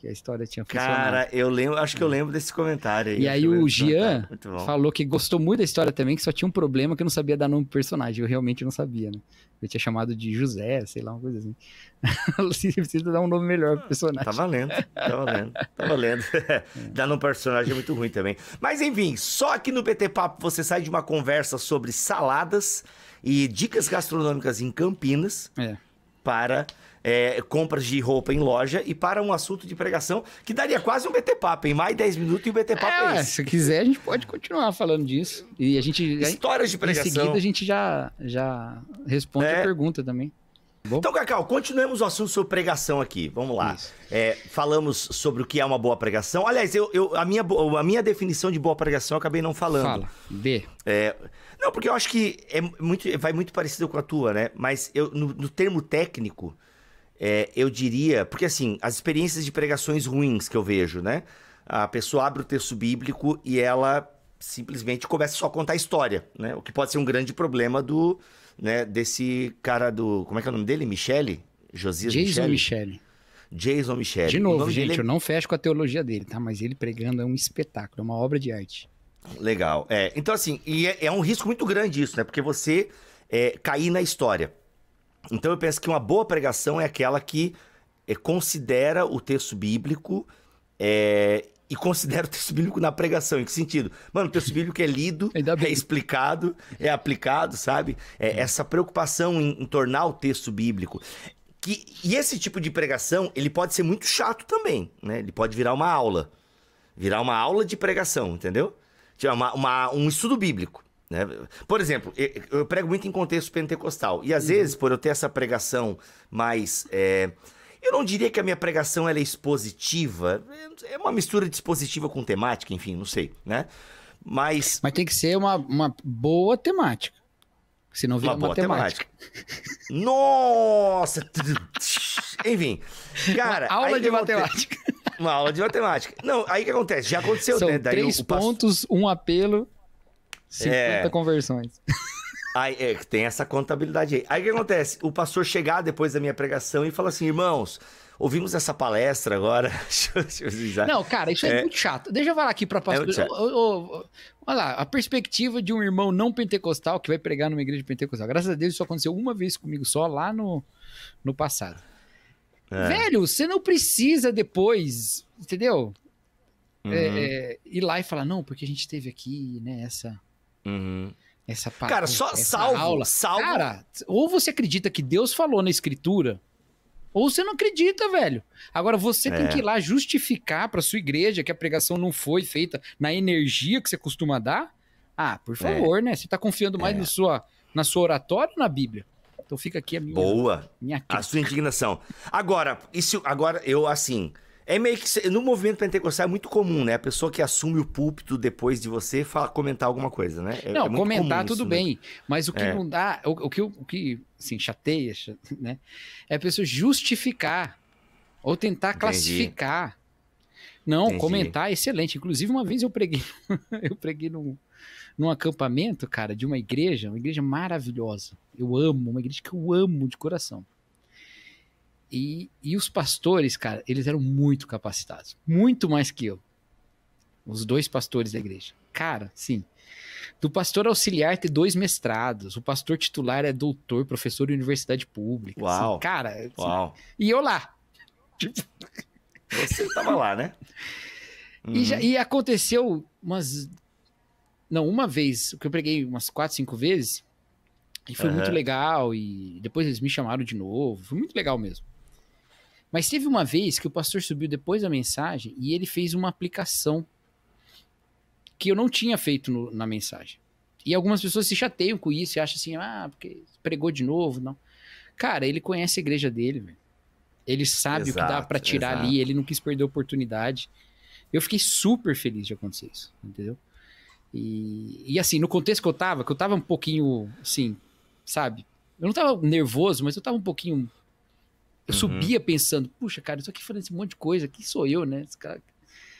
B: que a história tinha funcionado. Cara,
A: eu lembro, acho que eu é. lembro desse comentário aí. E aí o Jean tá, falou
B: que gostou muito da história também, que só tinha um problema que eu não sabia dar nome pro personagem. Eu realmente não sabia, né? Eu tinha chamado de José, sei lá, uma coisa assim. (laughs) precisa dar um nome melhor pro ah, personagem. Tá valendo,
A: tá valendo, tá valendo. (laughs) É. Dar nome pro personagem é muito ruim também. Mas enfim, só aqui no PT Papo você sai de uma conversa sobre saladas e dicas gastronômicas em Campinas é. para é, compras de roupa em loja e para um assunto de pregação que daria quase um BT Papo, em
B: mais 10 minutos e o BT Papo é, é Se quiser, a gente pode continuar falando disso. E a gente. Histórias de pregação. Em seguida, a gente já, já responde é. a pergunta também. Tá bom? Então, Cacau, continuemos
A: o assunto sobre pregação aqui. Vamos lá. É, falamos sobre o que é uma boa pregação. Aliás, eu, eu, a, minha, a minha definição de boa pregação eu acabei não falando. Fala. B. É, não, porque eu acho que é muito, vai muito parecido com a tua, né? Mas eu, no, no termo técnico, é, eu diria, porque assim, as experiências de pregações ruins que eu vejo, né? A pessoa abre o texto bíblico e ela simplesmente começa só a contar a história, né? O que pode ser um grande problema do, né, desse cara do, como é que é o nome dele? Michele? Josias Jason Michele. Jason Michele. De novo, gente, dele... É eu não
B: fecho com a teologia dele, tá? Mas ele pregando é um espetáculo, é uma obra de arte.
A: Legal. É, então assim, e é, é um risco muito grande isso, né? Porque você é, cair na história. Então eu penso que uma boa pregação é aquela que é, considera o texto bíblico é, e considera (laughs) o texto bíblico na pregação. Em que sentido? Mano, o texto bíblico é lido, (laughs) é explicado, é aplicado, sabe? É, uhum. essa preocupação em, em, tornar o texto bíblico. Que, e esse tipo de pregação, ele pode ser muito chato também, né? Ele pode virar uma aula. Virar uma aula de pregação, entendeu? Tipo, uma, uma um estudo bíblico. Né? Por exemplo, eu prego muito em contexto pentecostal. E às uhum. vezes, por eu ter essa pregação mais. É... Eu não diria que a minha pregação é expositiva. É uma mistura de expositiva com temática, enfim, não sei, né? Mas. Mas tem que ser uma, uma boa temática. Se não vira uma, boa temática. Nossa! (laughs) enfim. Cara. Uma aula de matemática. Uma aula de matemática. Não, aí que acontece? Já aconteceu, São né? Daí três o,
B: pontos, um apelo. 50 é. conversões.
A: Aí, é, tem essa contabilidade aí. Aí o que acontece? O pastor chegar depois da minha pregação e fala assim, irmãos, ouvimos essa palestra agora. (laughs) deixa eu, Não, cara, isso é, é, muito
B: chato. Deixa eu falar aqui para é pastor. É o, olha lá, a perspectiva de um irmão não pentecostal que vai pregar numa igreja pentecostal. Graças a Deus isso aconteceu uma vez comigo só lá no, no passado. É. Velho, você não precisa depois, entendeu?
A: É, uhum. É,
B: ir lá e falar, não, porque a gente teve aqui, né, essa Uhum. Essa parte. Cara, só salvo, aula. salvo. Cara, ou você acredita que Deus falou na escritura, ou você não acredita, velho. Agora você é. tem que ir lá justificar para sua igreja que a pregação não foi feita na energia que você costuma dar. Ah, por é. favor, é. né? Você tá confiando mais é. sua, na sua oratória ou na Bíblia? Então fica aqui a minha Boa.
A: Minha a sua indignação. Agora, isso agora eu assim, é meio que no movimento pentecostal é muito comum, né? A pessoa que assume o púlpito depois de você fala, comentar alguma coisa, né? É, não, é comentar tudo isso, né? bem,
B: né? mas o que é. não dá, o, o, que o que assim chateia, né? É a pessoa justificar ou tentar Entendi. classificar. Não, Entendi. comentar é excelente. Inclusive uma vez eu preguei, (laughs) eu preguei num, num acampamento, cara, de uma igreja, uma igreja maravilhosa. Eu amo, uma igreja que eu amo de coração. E, e os pastores, cara, eles eram muito capacitados, muito mais que eu. Os dois pastores da igreja. Cara, sim. Do pastor auxiliar ter dois mestrados, o pastor titular é doutor, professor de universidade pública. Assim, Uau. Assim, cara, assim, Uau. e eu lá. Você tava lá, né? Uhum. E, já, uhum. e aconteceu umas. Não, uma vez, que eu preguei umas quatro, cinco vezes, e foi uhum. muito legal. E depois eles me chamaram de novo. Foi muito legal mesmo. Mas teve uma vez que o pastor subiu depois da mensagem e ele fez uma aplicação que eu não tinha feito no, na mensagem. E algumas pessoas se chateiam com isso e acham assim, ah, porque pregou de novo, não. Cara, ele conhece a igreja dele, velho. Ele sabe exato, o que dá para tirar exato. ali, ele não quis perder a oportunidade. Eu fiquei super feliz de acontecer isso, entendeu? E, e assim, no contexto que eu tava, que eu tava um pouquinho, assim, sabe? Eu não tava nervoso, mas eu tava um pouquinho eu uhum. subia pensando, puxa, cara, eu tô aqui falando esse monte de coisa, quem sou eu, né? Esse cara...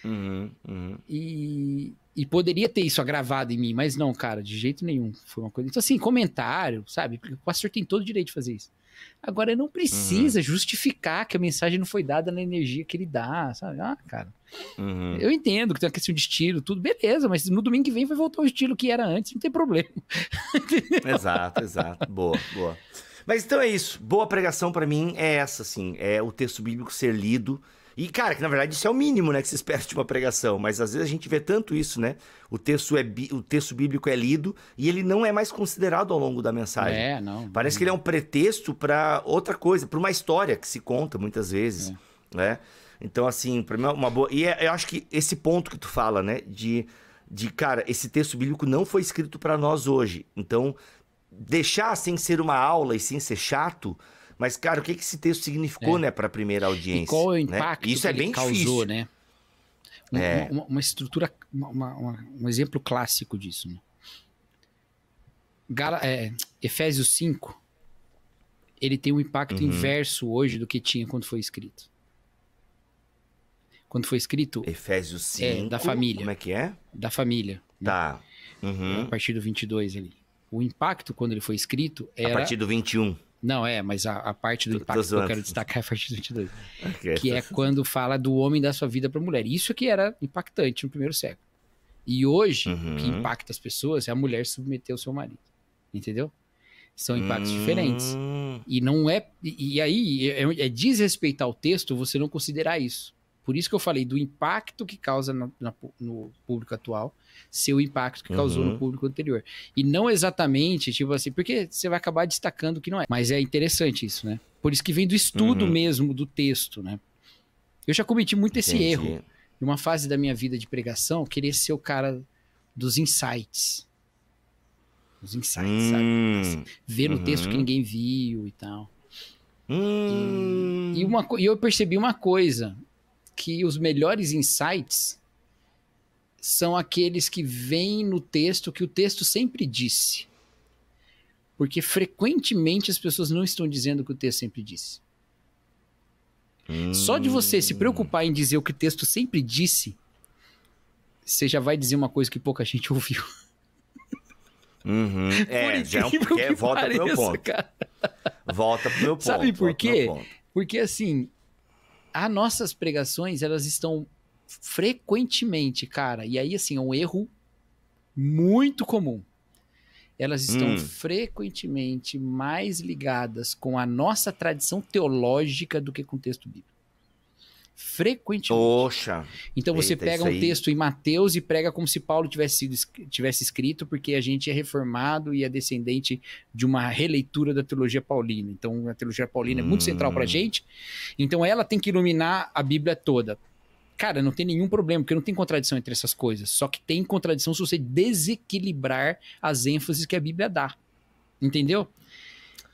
B: Uhum, uhum. E, e poderia ter isso agravado em mim, mas não, cara, de jeito nenhum. Foi uma coisa. Então, assim, comentário, sabe? Porque o pastor tem todo o direito de fazer isso. Agora, não precisa uhum. justificar que a mensagem não foi dada na energia que ele dá, sabe? Ah, cara. Uhum. Eu entendo que tem uma questão de estilo, tudo, beleza, mas no domingo que vem vai voltar o estilo que era antes, não tem problema.
A: (laughs) exato, exato. Boa, boa. Mas então é isso. Boa pregação para mim é essa, assim. É o texto bíblico ser lido. E, cara, que na verdade isso é o mínimo, né, que se espera de uma pregação. Mas às vezes a gente vê tanto isso, né? O texto, é, o texto bíblico é lido e ele não é mais considerado ao longo da mensagem. É, não. Parece que ele é um pretexto para outra coisa, para uma história que se conta muitas vezes, é. né? Então, assim, para mim é uma boa. E é, eu acho que esse ponto que tu fala, né, de de cara, esse texto bíblico não foi escrito para nós hoje. Então, deixar sem ser uma aula e sem ser chato, mas, cara, o que, que esse texto significou, é. né, para a primeira audiência? E qual é o né? impacto né? Isso é bem causou, difícil. né? Uma, é.
B: uma, uma estrutura, uma, um exemplo clássico disso. Né? Gala, é, Efésios 5, ele tem um impacto uhum. inverso hoje do que tinha quando foi escrito. Quando foi escrito... Efésios 5... É, da família. Como é que é? Da família. Né? Tá. Né? Uhum. A partir do 22 ali o impacto, quando ele foi escrito, era... A partir do 21. Não, é, mas a, a parte do impacto que eu quero destacar é a partir do 22. okay. Que é quando fala do homem da sua vida para a mulher. Isso que era impactante no primeiro século. E hoje, uhum. o que uhum. impacta as pessoas é a mulher submeter o seu marido. Entendeu? São impactos uhum. diferentes. Hum. E não é. E aí, é, é desrespeitar o texto você não considerar isso. Por isso que eu falei do impacto que causa na, no público atual, ser o impacto que uhum. causou no uhum. público anterior. E não exatamente, tipo assim, porque você vai acabar destacando o que não é. Mas é interessante isso, né? Por isso que vem do estudo uhum. mesmo do texto, né? Eu já cometi muito esse Entendi. erro. uma fase da minha vida de pregação, querer ser o cara dos insights. Os insights, hum. sabe? Assim, ver no uhum. texto que uhum. ninguém viu e tal. Hum. E, e, uma, e eu percebi uma coisa que os melhores insights são aqueles que vêm no texto que o texto sempre disse. Porque frequentemente as pessoas não estão dizendo o que o texto sempre disse. Hum. Só de você se hum. preocupar em dizer o que o texto sempre disse, você já vai dizer uma coisa que pouca gente (laughs) ouviu.
A: Uhum. É, já é um, porque volta pareça, pro meu ponto. Cara. Volta pro meu ponto. Sabe por quê?
B: Porque assim, as nossas pregações, elas estão frequentemente, cara, e aí assim, é um erro muito comum. Elas estão hum. frequentemente mais ligadas com a nossa tradição teológica do que com o texto bíblico frequentemente. Poxa. Então você Eita, pega um texto em Mateus e prega como se Paulo tivesse sido, tivesse escrito, porque a gente é reformado e é descendente de uma releitura da teologia paulina. Então a teologia paulina hum. é muito central para a hum. gente. Então ela tem que iluminar a Bíblia toda. Cara, não tem nenhum problema, porque não tem contradição entre essas coisas. Só que tem contradição se você desequilibrar as ênfases que a Bíblia dá. Entendeu?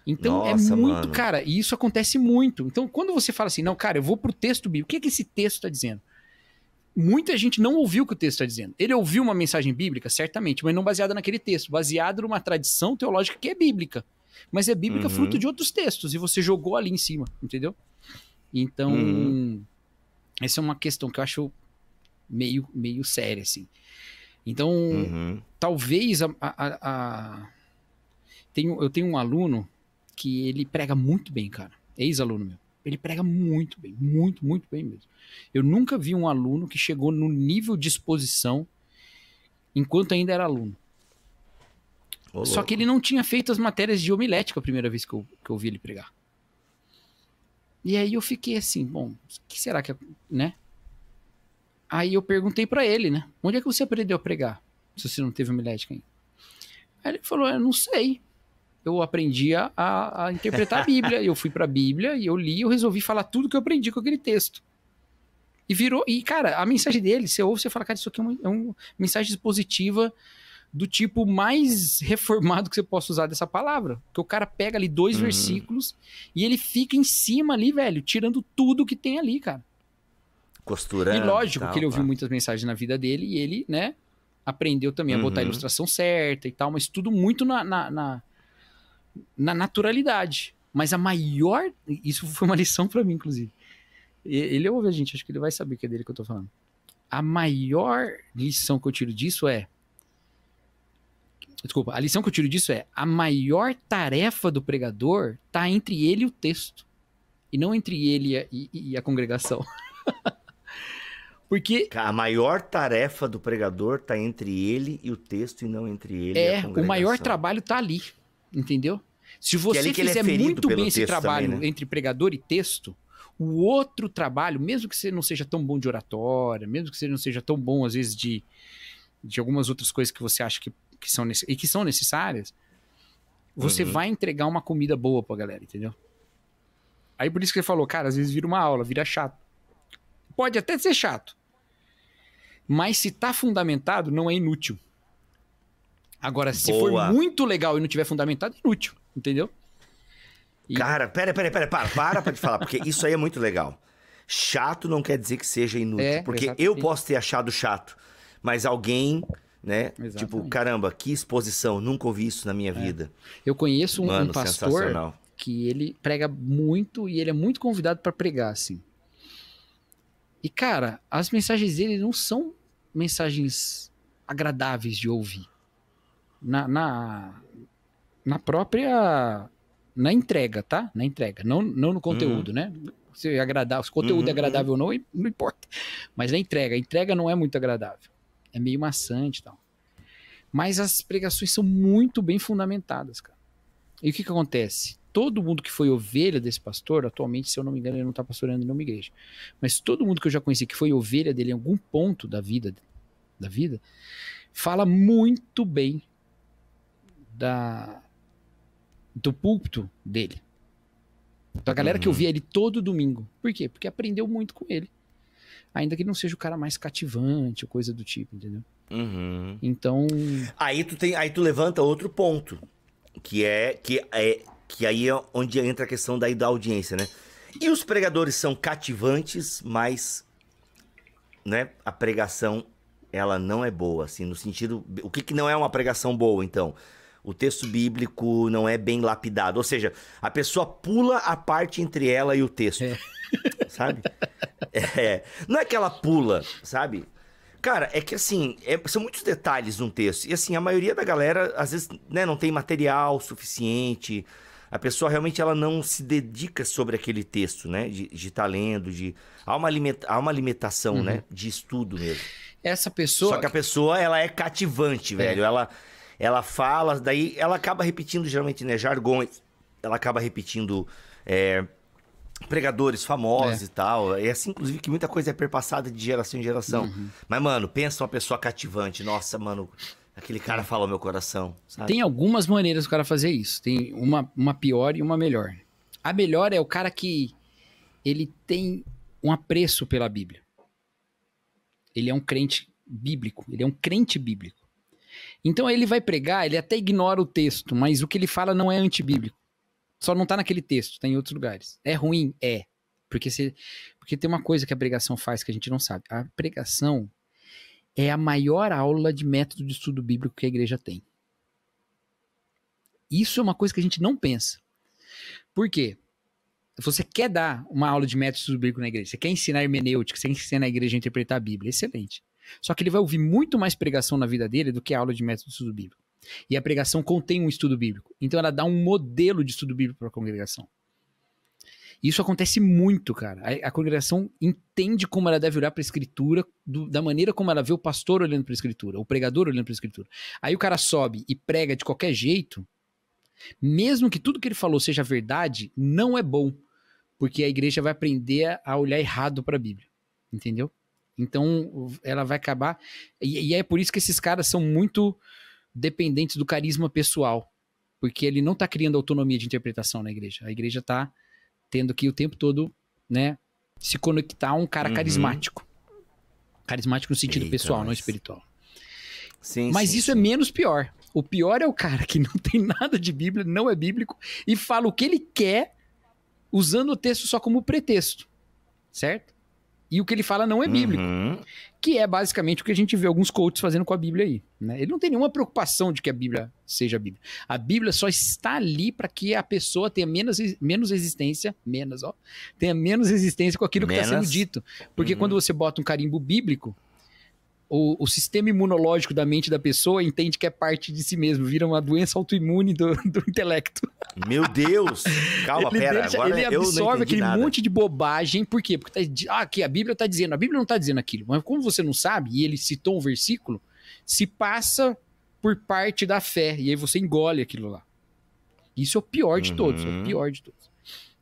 B: Então é Nossa, é muito, mano. cara, e isso acontece muito. Então quando você fala assim, não, cara, eu vou pro texto bíblico, o que, é que esse texto está dizendo? Muita gente não ouviu o que o texto está dizendo. Ele ouviu uma mensagem bíblica, certamente, mas não baseada naquele texto, baseada numa tradição teológica que é bíblica. Mas é bíblica uhum. fruto de outros textos, e você jogou ali em cima, entendeu? Então, uhum. essa é uma questão que eu acho meio, meio séria, assim. Então, uhum. talvez a, a, a, Tenho, eu tenho um aluno que ele prega muito bem, cara. Ex-aluno meu. Ele prega muito bem, muito, muito bem mesmo. Eu nunca vi um aluno que chegou no nível de exposição enquanto ainda era aluno. Só que ele não tinha feito as matérias de homilética a primeira vez que eu, que eu vi ele pregar. E aí eu fiquei assim, bom, o que será que é, né? Aí eu perguntei para ele, né? Onde é que você aprendeu a pregar? Se você não teve homilética ainda. Aí ele falou, eu é, não sei eu aprendi a, a interpretar a Bíblia. eu fui para a Bíblia e eu li, eu resolvi falar tudo que eu aprendi com aquele texto. E virou. E, cara, a mensagem dele, você ouve, você fala, cara, isso aqui é uma, é uma mensagem positiva do tipo mais reformado que você possa usar dessa palavra. Porque o cara pega ali dois uhum. versículos e ele fica em cima ali, velho, tirando tudo que tem ali, cara. Costurando. E lógico tal, que ele ouviu muitas mensagens na vida dele e ele, né, aprendeu também a botar a uhum. ilustração certa e tal, mas tudo muito na, na, na na naturalidade. Mas a maior. Isso foi uma lição para mim, inclusive. Ele ouve a gente, acho que ele vai saber que é dele que eu tô falando. A maior lição que eu tiro disso é. Desculpa, a lição que eu tiro disso é: a maior tarefa do pregador tá entre ele e o texto. E não entre ele e a, e, e a congregação. (laughs)
A: Porque. A maior tarefa do pregador tá entre ele e o texto e não entre ele é, e a congregação. É, o maior
B: trabalho tá ali. Entendeu? Se é você que é fizer é muito bem esse trabalho também, né? entre pregador e texto, o outro trabalho, mesmo que você não seja tão bom de oratória, mesmo que você não seja tão bom, às vezes, de, de algumas outras coisas que você acha que, que são, e que são necessárias, você uhum. vai entregar uma comida boa pra galera, entendeu? Aí por isso que ele falou, cara, às vezes vira uma aula, vira chato. Pode até ser chato. Mas se tá fundamentado, não é inútil. Agora, se Boa. for muito legal e não tiver fundamentado, é inútil, entendeu? E... Cara, pera, pera, pera, para, para pra te falar, porque
A: isso aí é muito legal. Chato não quer dizer que seja inútil, é, porque eu posso ter achado chato, mas alguém, né? Tipo, Exatamente. Tipo, caramba, que exposição, nunca ouvi isso na minha é. vida.
B: Eu conheço um, Mano, um pastor que ele prega muito e ele é muito convidado para pregar, assim. E cara, as mensagens dele não são mensagens agradáveis de ouvir na, na, na própria na entrega, tá? Na entrega, não, não no conteúdo, uhum. né? Se, agradar se o conteúdo é uhum. é agradável uhum. ou não, não importa. Mas na entrega, a entrega não é muito agradável. É meio maçante e tal. Mas as pregações são muito bem fundamentadas, cara. E o que, que acontece? Todo mundo que foi ovelha desse pastor, atualmente, se eu não me engano, ele não está pastoreando nenhuma igreja. Mas todo mundo que eu já conheci que foi ovelha dele em algum ponto da vida, da vida, fala muito bem da do púlpito dele.
A: da então, galera uhum. que via
B: ele todo domingo. Por quê? Porque aprendeu muito com ele. Ainda que não seja o cara mais cativante ou coisa do tipo, entendeu? Uhum. Então. Aí tu, tem, aí tu levanta outro ponto.
A: Que é, que é. Que aí é onde entra a questão daí da audiência, né? E os pregadores são cativantes, mas. Né, a pregação ela não é boa, assim, no sentido. O que, que não é uma pregação boa, então? o texto bíblico não é bem lapidado. Ou seja, a pessoa pula a parte entre ela e o texto. É. (laughs) Sabe? É, é. Não é que ela pula, sabe? Cara, é que assim, é, são muitos detalhes num texto. E assim, a maioria da galera, às vezes, né, não tem material suficiente. A pessoa realmente ela não se dedica sobre aquele texto, né? De estar tá lendo, de. Há uma, limita... Há uma limitação, né? uhum. né? De estudo mesmo. Essa pessoa. Só que a pessoa, ela é cativante, é. velho. Ela ela fala, daí ela acaba repetindo geralmente né, jargões, ela acaba repetindo é, pregadores famosos é. e tal. É assim, inclusive, que muita coisa é perpassada de geração em geração. Uhum. Mas, mano, pensa uma pessoa cativante. Nossa, mano, aquele cara é. fala o meu coração. Sabe? Tem
B: algumas maneiras do cara fazer isso. Tem uma, uma pior e uma melhor. A melhor é o cara que ele tem um apreço pela Bíblia. Ele é um crente bíblico. Ele é um crente bíblico. Então ele vai pregar, ele até ignora o texto, mas o que ele fala não é antibíblico. Só não tá naquele texto, tá em outros lugares. É ruim? É. Porque, se, porque tem uma coisa que a pregação faz que a gente não sabe. A pregação é a maior aula de método de estudo bíblico que a igreja tem. Isso é uma coisa que a gente não pensa. Por quê? Você quer dar uma aula de método de estudo bíblico na igreja, você quer ensinar hermenêutica, você quer ensinar a igreja a interpretar a Bíblia, excelente. Só que ele vai ouvir muito mais pregação na vida dele do que a aula de método de estudo bíblico. E a pregação contém um estudo bíblico. Então ela dá um modelo de estudo bíblico para a congregação. Isso acontece muito, cara. A, a, congregação entende como ela deve olhar para a escritura, do, da maneira como ela vê o pastor olhando para a escritura, o pregador olhando para a escritura. Aí o cara sobe e prega de qualquer jeito, mesmo que tudo que ele falou seja verdade, não é bom, porque a igreja vai aprender a olhar errado para a Bíblia. Entendeu? Então ela vai acabar. E, e é por isso que esses caras são muito dependentes do carisma pessoal. Porque ele não está criando autonomia de interpretação na igreja. A igreja está tendo que o tempo todo, né, se conectar a um cara uhum. carismático. Carismático no sentido Eita, pessoal, mas... não espiritual. Sim, mas sim, isso é sim. é menos pior. O pior é o cara que não (laughs) tem nada de Bíblia, não é bíblico, e fala o que ele quer usando o texto só como pretexto. Certo? E o que ele fala não é bíblico. Uhum. Que é basicamente o que a gente vê alguns coaches fazendo com a Bíblia aí. Né? Ele não tem nenhuma preocupação de que a Bíblia seja a Bíblia. A Bíblia só está ali para que a pessoa tenha menos, menos resistência, menos, ó, tenha menos existência com aquilo tá menos. que está sendo dito. Porque uhum. quando você bota um carimbo bíblico, o, o, sistema imunológico da mente da pessoa entende que é parte de si mesmo, vira uma doença autoimune do, (laughs) do intelecto. Meu Deus!
A: Calma, ele pera, deixa, agora ele absorve aquele nada. monte
B: de bobagem, por quê? Porque tá, ah, aqui a Bíblia está dizendo, a Bíblia não está dizendo aquilo, mas como você não sabe, e ele citou um versículo, se passa por parte da fé, e aí você engole aquilo lá. Isso é o pior de todos, é o uhum. pior de todos.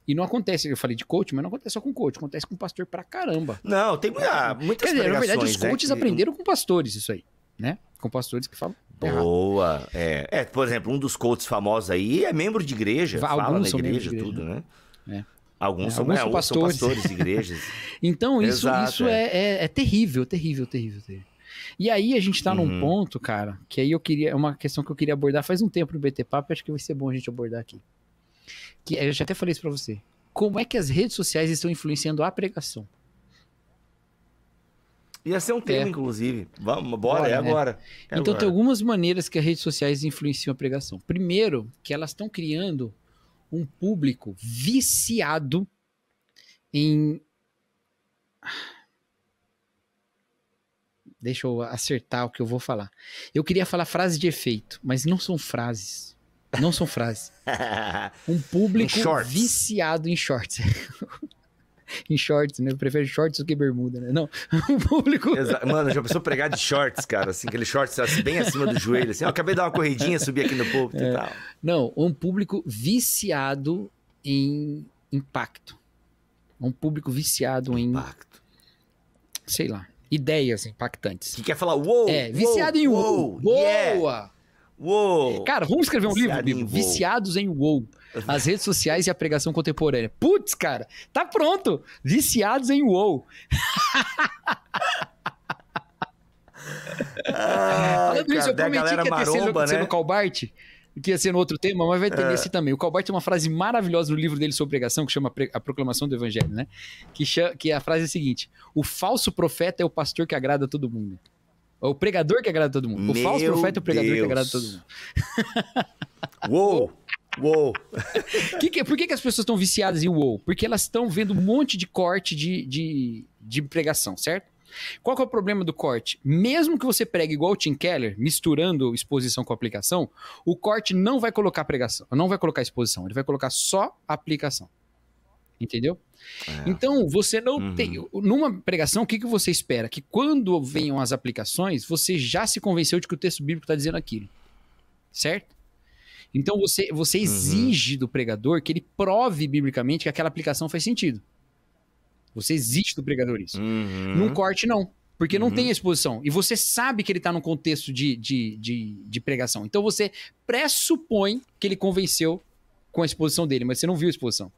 B: E não acontece, eu falei de coach, mas não acontece só com coach, acontece com pastor pra caramba. Não, tem ah, muitas coisas. na verdade, os né, coaches é que... aprenderam com pastores isso aí, né? Com pastores que falam.
A: Boa. É, é, por exemplo, um dos coaches famosos aí é membro de igreja, Alguns fala na igreja, igreja, tudo, né? né? É. Alguns, é, alguns, são, pastores. são pastores, igrejas.
B: (laughs) então, isso, Exato, isso é, é. É, é. terrível, terrível, terrível, terrível. E aí a gente tá uhum. num ponto, cara, que aí eu queria. É uma questão que eu queria abordar faz um tempo no BT Papo, acho que vai ser bom a gente abordar aqui que eu já até falei isso para você. Como é que as redes sociais estão influenciando a pregação?
A: Ia ser um tema, é. inclusive. Vamos, bora, bora é né? agora. É então, agora. tem
B: algumas maneiras que as redes sociais influenciam a pregação. Primeiro, que elas estão criando um público viciado em. Deixa eu acertar o que eu vou falar. Eu queria falar frases de efeito, mas não são frases. Não são frases. (laughs) Um público em viciado em shorts. (laughs) em shorts, né? Prefere shorts do que bermuda, né? Não, (laughs) um público. Exa Mano, já pensou pregar de
A: shorts, cara, assim, aquele shorts assim, bem acima do joelho, assim. acabei de dar uma corridinha, subir aqui no povo é. e tal.
B: Não, um público viciado em impacto. Um público viciado em. Impacto. Sei lá. Ideias impactantes. Que quer falar, uou! Wow, é, viciado em uou! Wow, boa! Yeah. Uou! Cara, vamos escrever um livro, livro, Viciados em Uou. As redes sociais e a pregação contemporânea. Putz, cara, tá pronto. Viciados em Uou.
A: ah, Falando cara, isso, eu prometi que ia ter sido no, né?
B: Calbart, que ia ser no outro tema, mas vai ter é. nesse também. O Calbart tem uma frase maravilhosa no livro dele sobre pregação, que chama A Proclamação do Evangelho, né? Que, chama, que a frase é a seguinte: O falso profeta é o pastor que agrada todo mundo. O pregador que agrada todo mundo. O Meu falso profeta é o pregador Deus. que agrada todo mundo. (laughs) Uou! Uou! (laughs) que que, por que, que as pessoas estão viciadas em uou? Porque elas estão vendo um monte de corte de, de, de pregação, certo? Qual é o problema do corte? Mesmo que você pregue igual o Tim Keller, misturando exposição com aplicação, o corte não vai colocar pregação, não vai colocar exposição, ele vai colocar só aplicação. Entendeu? É. Então, você não uhum. tem. Numa pregação, o que, que você espera? Que quando venham as aplicações, você já se convenceu de que o texto bíblico está dizendo aquilo. Certo? Então, você, você uhum. exige do pregador que ele prove biblicamente que aquela aplicação faz sentido. Você exige do pregador isso. Uhum. Num corte, não. Porque não uhum. tem exposição. E você sabe que ele está num contexto de, de, de, de, pregação. Então você pressupõe que ele convenceu com a exposição dele, mas você não viu a exposição.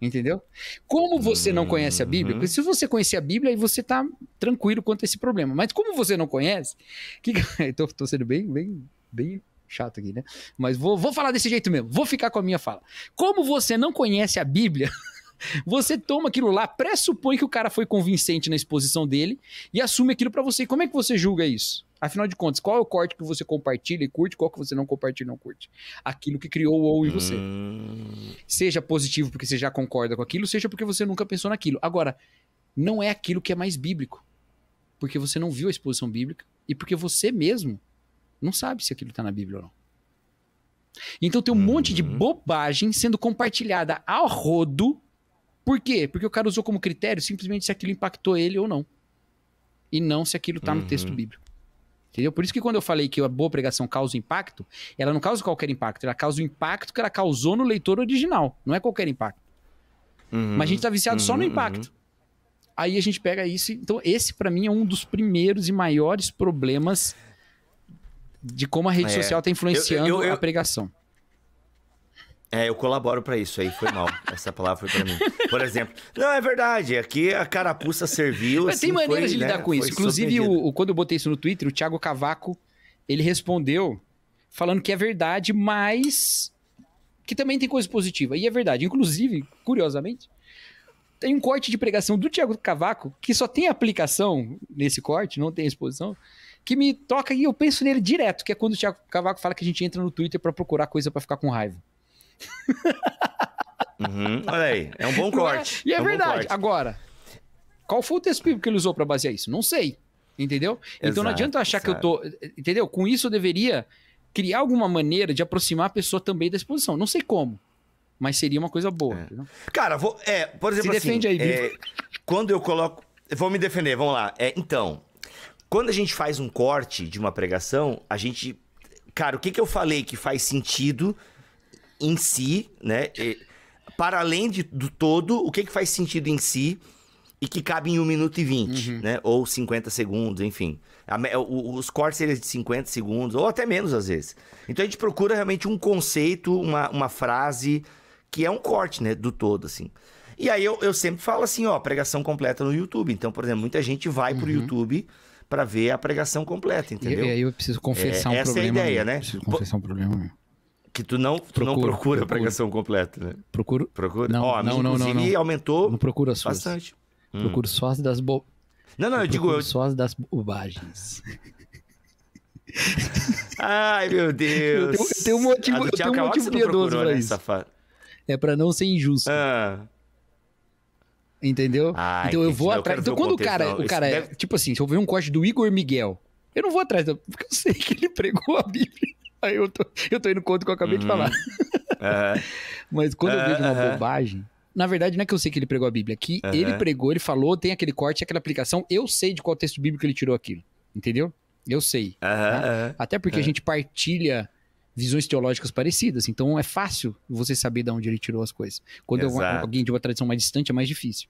B: Entendeu? Como você não conhece a Bíblia, porque uhum. se você conhecer a Bíblia, aí você tá tranquilo quanto a esse problema. Mas como você não conhece, (laughs) que... tô, tô sendo bem, bem, bem chato aqui, né? Mas vou, vou falar desse jeito mesmo, vou ficar com a minha fala. Como você não conhece a Bíblia, (laughs) você toma aquilo lá, pressupõe que o cara foi convincente na exposição dele e assume aquilo para você. como é que você julga isso? Afinal de contas, qual é o corte que você compartilha e curte, qual que você não compartilha e não curte? Aquilo que criou o ou em você. Hum... Seja positivo porque você já concorda com aquilo, seja porque você nunca pensou naquilo. Agora, não é aquilo que é mais bíblico. Porque você não viu a exposição bíblica e porque você mesmo não sabe se aquilo está na Bíblia ou não. Então tem um hum... monte de uhum. bobagem sendo compartilhada ao rodo. Por quê? Porque o cara usou como critério simplesmente se aquilo impactou ele ou não. E não se aquilo está no texto uhum. bíblico. Entendeu? Por isso que quando eu falei que a boa pregação causa impacto, ela não causa qualquer impacto, ela causa o impacto que ela causou no leitor original, não é qualquer impacto. Uhum, Mas a gente tá viciado uhum, só no uhum, impacto. Uhum. Aí a gente pega isso. Então, esse para mim é um dos primeiros e maiores problemas de como a rede é, social está influenciando eu, eu, eu, a pregação.
A: É, eu colaboro para isso aí, foi mal. Essa palavra foi para mim. Por exemplo, não, é verdade, aqui a carapuça serviu. Mas assim, tem maneiras foi, de lidar né, com isso. Inclusive, o,
B: o, quando eu botei isso no Twitter, o Thiago Cavaco, ele respondeu falando que é verdade, mas que também tem coisa positiva. E é verdade. Inclusive, curiosamente, tem um corte de pregação do Thiago Cavaco que só tem aplicação nesse corte, não tem exposição que me toca e eu penso nele direto, que é quando o Thiago Cavaco fala que a gente entra no Twitter para procurar coisa para ficar com raiva.
A: Uhum, olha aí, é um bom é? corte. e é, é um verdade.
B: Agora, qual foi o texto que ele usou para basear isso? Não sei. Entendeu? Exato, então não adianta achar exato. que eu tô. Entendeu? Com isso eu deveria criar alguma maneira de aproximar a pessoa também da exposição. Não sei como, mas seria uma coisa boa. É.
A: Cara, vou, é, por exemplo, Se assim, defende aí, é, quando eu coloco. Vou me defender, vamos lá. É, então, quando a gente faz um corte de uma pregação, a gente. Cara, o que, que eu falei que faz sentido em si, né? para além de, do todo, o que, que faz sentido em si e que cabe em 1 minuto e 20, uhum. né? Ou 50 segundos, enfim. A, o, os cortes eles de 50 segundos, ou até menos às vezes. Então a gente procura realmente um conceito, uma, uma frase que é um corte, né? Do todo, assim. E aí eu, eu sempre falo assim, ó, pregação completa no YouTube. Então, por exemplo, muita gente vai uhum. pro YouTube para ver a pregação completa, entendeu? E, e aí eu preciso confessar é, um essa problema. Essa é a ideia, meu. né? Preciso confessar um problema. Meu. Que tu não, tu não procura procuro. a pregação completa, né? Procuro. Procura? Não, oh, não, não, não, não.
B: aumentou não procura só. bastante. Hum. Procuro só as das bo... Não, não, eu, eu digo... Eu... Só as das bobagens. (laughs) Ai, meu Deus. Eu tenho, eu tenho um motivo, eu tenho um motivo piedoso pra né, isso. Safado. É pra não ser injusto. Ah. Entendeu? Ah, então entendi. eu vou atrás. Então, quando o, contexto, cara, o cara é, tipo assim, se eu ver um corte do Igor Miguel, eu não vou atrás, porque eu sei que ele pregou a Bíblia. Aí eu tô, eu tô indo contra o que eu acabei uhum. de hum. falar. (laughs) É. Mas quando eu é, vejo uma é, bobagem. Na verdade, não é que eu sei que ele pregou a Bíblia, que ele pregou, ele falou, tem aquele corte, aquela aplicação, eu sei de qual texto bíblico ele tirou aquilo. Entendeu? Eu sei. Né? Até porque a gente partilha visões teológicas parecidas. Então é fácil você saber de onde ele tirou as coisas. Quando eu, alguém de uma tradição mais distante é mais difícil.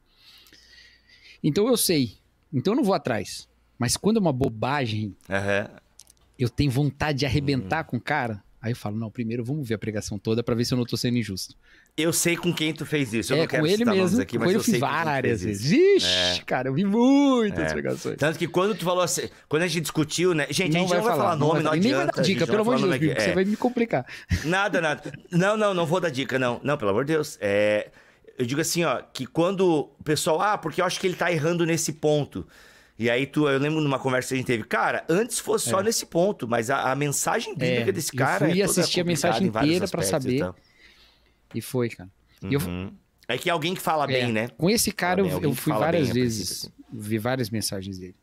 B: Então eu sei. Então eu não vou atrás. Mas quando é uma bobagem, uhum eu tenho vontade de arrebentar hum. com o cara. Aí eu falo, não, primeiro vamos ver a pregação toda para ver se eu não tô sendo injusto.
A: Eu sei com quem tu fez isso. Eu é, não quero com ele mesmo. Aqui, com mas ele eu fiz várias vezes. Ixi, é.
B: cara, eu vi muitas é. pregações.
A: Tanto que quando tu falou assim, quando a gente discutiu, né? Gente, não a gente vai não vai falar, falar nome, não, vai, não adianta. Nem vai dar dica, pelo amor de Deus, Bico, você é. vai me complicar. (laughs) Nada, nada. Não, não, não vou dar dica, não. Não, pelo amor de Deus. É, eu digo assim, ó, que quando o pessoal, ah, porque eu acho que ele tá errando nesse ponto. E aí tu, eu lembro numa conversa que a gente teve, cara, antes fosse só é. nesse ponto, mas a, a mensagem bíblica é, desse cara. Eu fui é assistir a mensagem inteira para saber.
B: E, foi, cara. Uhum. eu...
A: É que alguém que fala é, bem, né? Com esse cara eu, eu, fui várias bem, é vezes,
B: assim. vi várias mensagens dele.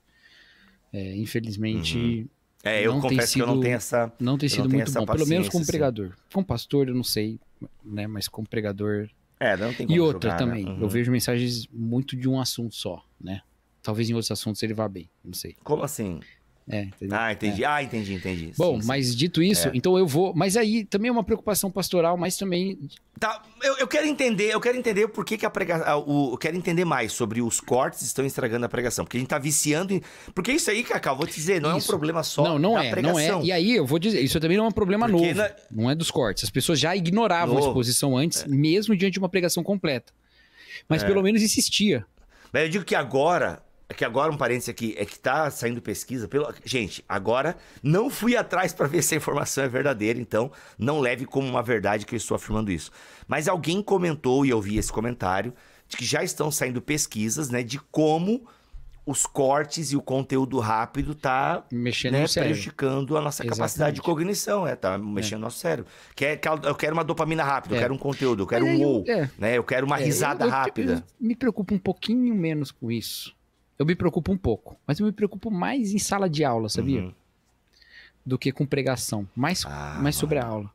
B: É, infelizmente. Uhum. É, eu confesso sido, que eu não tenho essa. Não tem sido muito bom, pelo menos como assim. pregador. Assim. Como pastor, eu não sei, né? Mas como pregador. É, não tem como E outra né? também, né? uhum. eu vejo mensagens muito de um assunto só, né? talvez em outros assuntos ele vá bem, não sei. Como assim? É, Ah, entendi. É. Ah,
A: entendi, entendi. Bom, sim, sim. mas dito isso, é. então
B: eu vou. Mas aí também é uma preocupação pastoral, mas também. Tá, eu, eu quero entender, eu quero entender por que, que a pregação. Eu quero entender
A: mais sobre os cortes estão estragando a pregação. Porque a gente tá viciando em. Porque isso aí, Cacau, vou te dizer, não isso.
B: é um problema só. Não, não é, é, pregação. não é. E aí eu vou dizer, isso também não é um problema porque novo. Na... Não é dos cortes. As pessoas já ignoravam novo. a exposição antes, é. mesmo diante de uma pregação completa. Mas é. pelo menos insistia.
A: Mas eu digo que agora é que agora, um parênteses aqui, é que tá saindo pesquisa pelo. Gente, agora não fui atrás para ver se a informação é verdadeira, então não leve como uma verdade que eu estou afirmando isso. Mas alguém comentou, e eu vi esse comentário, de que já estão saindo pesquisas, né, de como os cortes e o conteúdo rápido tá mexendo né, prejudicando a nossa Exatamente. capacidade de cognição, é, tá mexendo é. nosso cérebro. Quer, eu quero uma dopamina rápida, é. eu quero um conteúdo, eu quero é, um wow, é. né? Eu quero uma é, risada eu, eu, rápida.
B: Eu, me preocupo um pouquinho menos com isso eu me preocupo um pouco. Mas eu me preocupo mais em sala de aula, sabia? Uhum. Do que com pregação. Mais, ah, mais sobre a aula.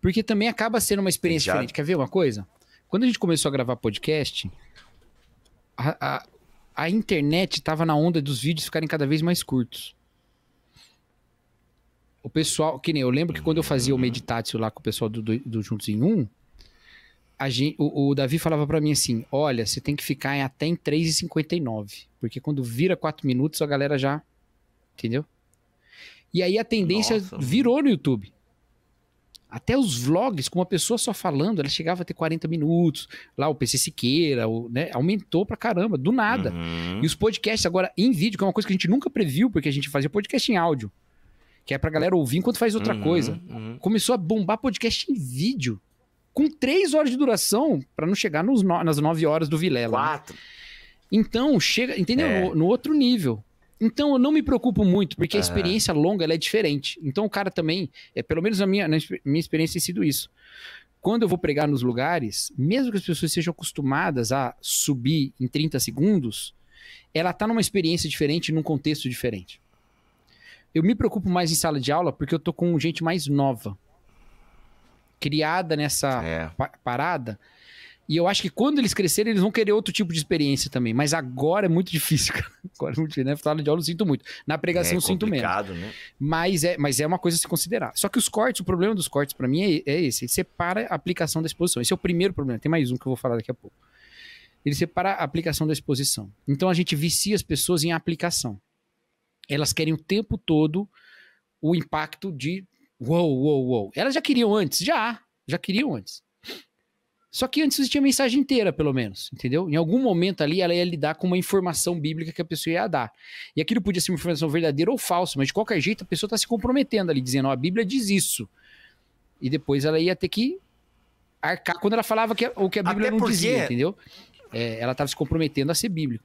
B: Porque também acaba sendo uma experiência Já... diferente. Quer ver uma coisa? Quando a gente começou a gravar podcast, a, a, a internet estava na onda dos vídeos ficarem cada vez mais curtos. O pessoal, que nem eu lembro que quando eu fazia o uhum. meditácio lá com o pessoal do, do, do Juntos em Um, gente, o, o, Davi falava para mim assim: olha, você tem que ficar em, até em 3,59. Porque quando vira 4 minutos, a galera já. Entendeu? E aí a tendência Nossa, virou no YouTube. Até os vlogs, com uma pessoa só falando, ela chegava a ter 40 minutos. Lá o PC Siqueira, o, né, aumentou pra caramba, do nada. Uhum. E os podcasts agora em vídeo, que é uma coisa que a gente nunca previu, porque a gente fazia podcast em áudio, que é pra galera ouvir enquanto faz outra uhum, coisa. Uhum. Começou a bombar podcast em vídeo com três horas de duração, para não chegar nos no, nas nove horas do Vilela. Né? Quatro. Né? Então, chega, entendeu? É. No, no, outro nível. Então, eu não me preocupo muito, porque a experiência longa é diferente. Então, o cara também, é, pelo menos a minha, na minha experiência tem sido isso quando eu vou pregar nos lugares, mesmo que as pessoas sejam acostumadas a subir em 30 segundos, ela está numa experiência diferente, num contexto diferente. Eu me preocupo mais em sala de aula porque eu tô com gente mais nova criada nessa é. pa parada. E eu acho que quando eles crescerem, eles vão querer outro tipo de experiência também. Mas agora é muito difícil, (laughs) cara. Agora é muito difícil. Na né? de aula eu sinto muito. Na pregação é, eu sinto menos. Né? Mas, é, mas é uma coisa a se considerar. Só que os cortes, o problema dos cortes para mim é, é esse. Ele separa a aplicação da exposição. Esse é o primeiro problema. Tem mais um que eu vou falar daqui a pouco. Ele separa a aplicação da exposição. Então a gente vicia as pessoas em aplicação. Elas querem o tempo todo o impacto de Uou, uou, uou. Elas já queriam antes, já. Já queriam antes. Só que antes você tinha mensagem inteira, pelo menos, entendeu? Em algum momento ali ela ia lidar com uma informação bíblica que a pessoa ia dar. E aquilo podia ser uma informação verdadeira ou falsa, mas de qualquer jeito a pessoa está se comprometendo ali, dizendo, ó, a Bíblia diz isso. E depois ela ia ter que arcar quando ela falava que, o que a Bíblia Até não porque... dizia, entendeu? É, ela estava se comprometendo a ser bíblico.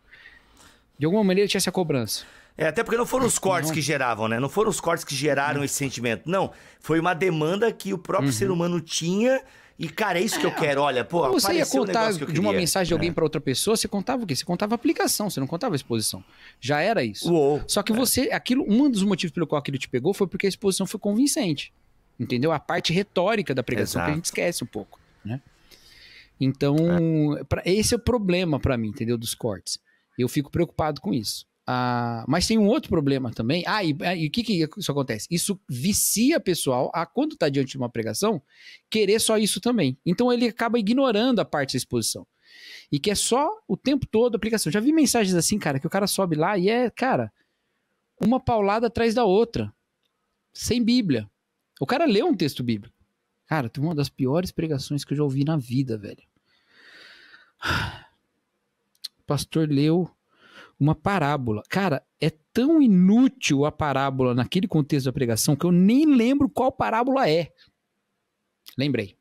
B: De alguma maneira tinha essa cobrança. É, até porque não foram os cortes não. que é. geravam,
A: né? Não foram os cortes que geraram não. esse sentimento. Não, foi uma demanda que o próprio uhum. ser humano tinha
B: e, cara, é isso que eu quero. Olha,
A: pô, você ia contar de uma mensagem de alguém
B: é. para outra pessoa, você contava o quê? Você contava a aplicação, você não contava a exposição. Já era isso. Uou. Só que é. você, aquilo, um dos motivos pelo qual aquilo te pegou foi porque a exposição foi convincente. Entendeu? A parte retórica da pregação Exato. que a gente esquece um pouco, né? Então, é. Pra, esse é o problema para mim, entendeu? Dos cortes. Eu fico preocupado com isso. Ah, mas tem um outro problema também. Ah, ah, e, o que, que isso acontece? Isso vicia pessoal a, quando está diante de uma pregação, querer só isso também. Então ele acaba ignorando a parte da exposição. E que é só o tempo todo a aplicação. Já vi mensagens assim, cara, que o cara sobe lá e é, cara, uma paulada atrás da outra. Sem Bíblia. O cara leu um texto bíblico. Cara, tem uma das piores pregações que eu já ouvi na vida, velho. (sighs) O pastor leu uma parábola. Cara, é tão inútil a parábola naquele contexto da pregação que eu nem lembro qual parábola é. Lembrei.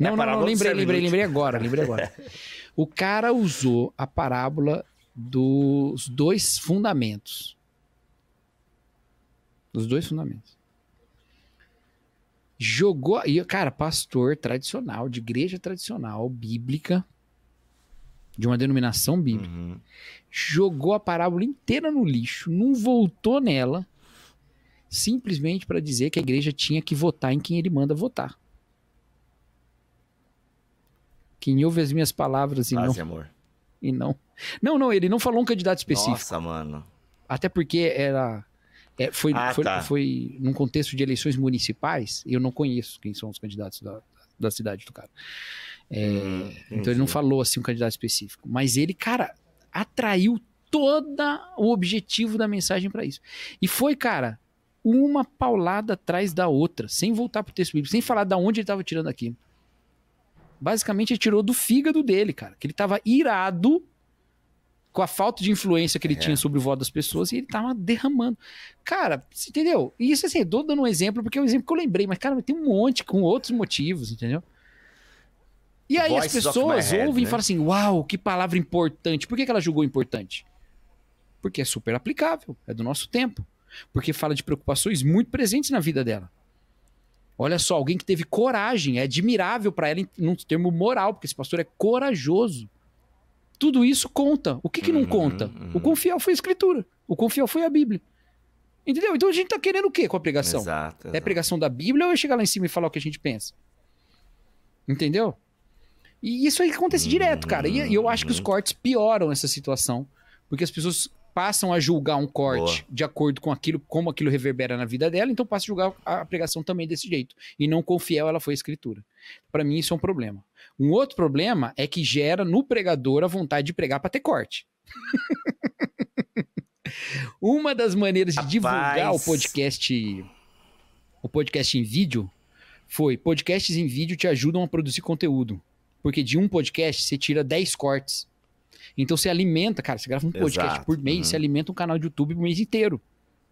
B: Não, é não, não, lembrei, lembrei, lembrei agora, lembrei agora. (laughs) o cara usou a parábola dos dois fundamentos. Dos dois fundamentos. Jogou. E, cara, pastor tradicional, de igreja tradicional, bíblica, de uma denominação bíblica, uhum. jogou a parábola inteira no lixo, não voltou nela, simplesmente para dizer que a igreja tinha que votar em quem ele manda votar. Quem ouve as minhas palavras e Paz não. amor. E não. Não, não, ele não falou um candidato específico. Nossa, mano. Até porque era. É, foi, ah, foi, tá. foi num contexto de eleições municipais, e eu não conheço quem são os candidatos da, da cidade do cara. É, hum, então ele não falou assim um candidato específico. Mas ele, cara, atraiu todo o objetivo da mensagem para isso. E foi, cara, uma paulada atrás da outra, sem voltar pro texto bíblico, sem falar da onde ele estava tirando aquilo. Basicamente, ele tirou do fígado dele, cara, que ele estava irado com a falta de influência que ele é. tinha sobre o voto das pessoas e ele tava derramando. Cara, entendeu? E isso assim, eu tô dando um exemplo, porque é um exemplo que eu lembrei, mas, cara, tem um monte com outros motivos, entendeu? E aí as pessoas head, ouvem né? e falam assim: uau, que palavra importante. Por que, que ela julgou importante? Porque é super aplicável, é do nosso tempo. Porque fala de preocupações muito presentes na vida dela. Olha só, alguém que teve coragem, é admirável para ela em um termo moral, porque esse pastor é corajoso. Tudo isso conta. O que, que não uhum, conta? Uhum. O confiel foi a escritura. O confiel foi a Bíblia. Entendeu? Então a gente está querendo o quê com a pregação? Exato, é exato. É a pregação da Bíblia ou eu é chegar lá em cima e falar o que a gente pensa? Entendeu? E isso aí acontece direto, cara. E, eu acho que os hum. cortes pioram essa situação. Porque as pessoas passam a julgar um corte Boa. de acordo com aquilo, como aquilo reverbera na vida dela, então passa a julgar a pregação também desse jeito. E não quão fiel ela foi à escritura. Para mim, isso é um problema. Um outro problema é que gera no pregador a vontade de pregar para ter corte. (laughs) Uma das maneiras de Rapaz. divulgar o podcast, o podcast em vídeo, foi podcasts em vídeo te ajudam a produzir conteúdo. Porque de um podcast você tira 10 cortes. Então você alimenta, cara, você grava um podcast Exato. por mês, uhum. você alimenta um canal de YouTube o mês inteiro.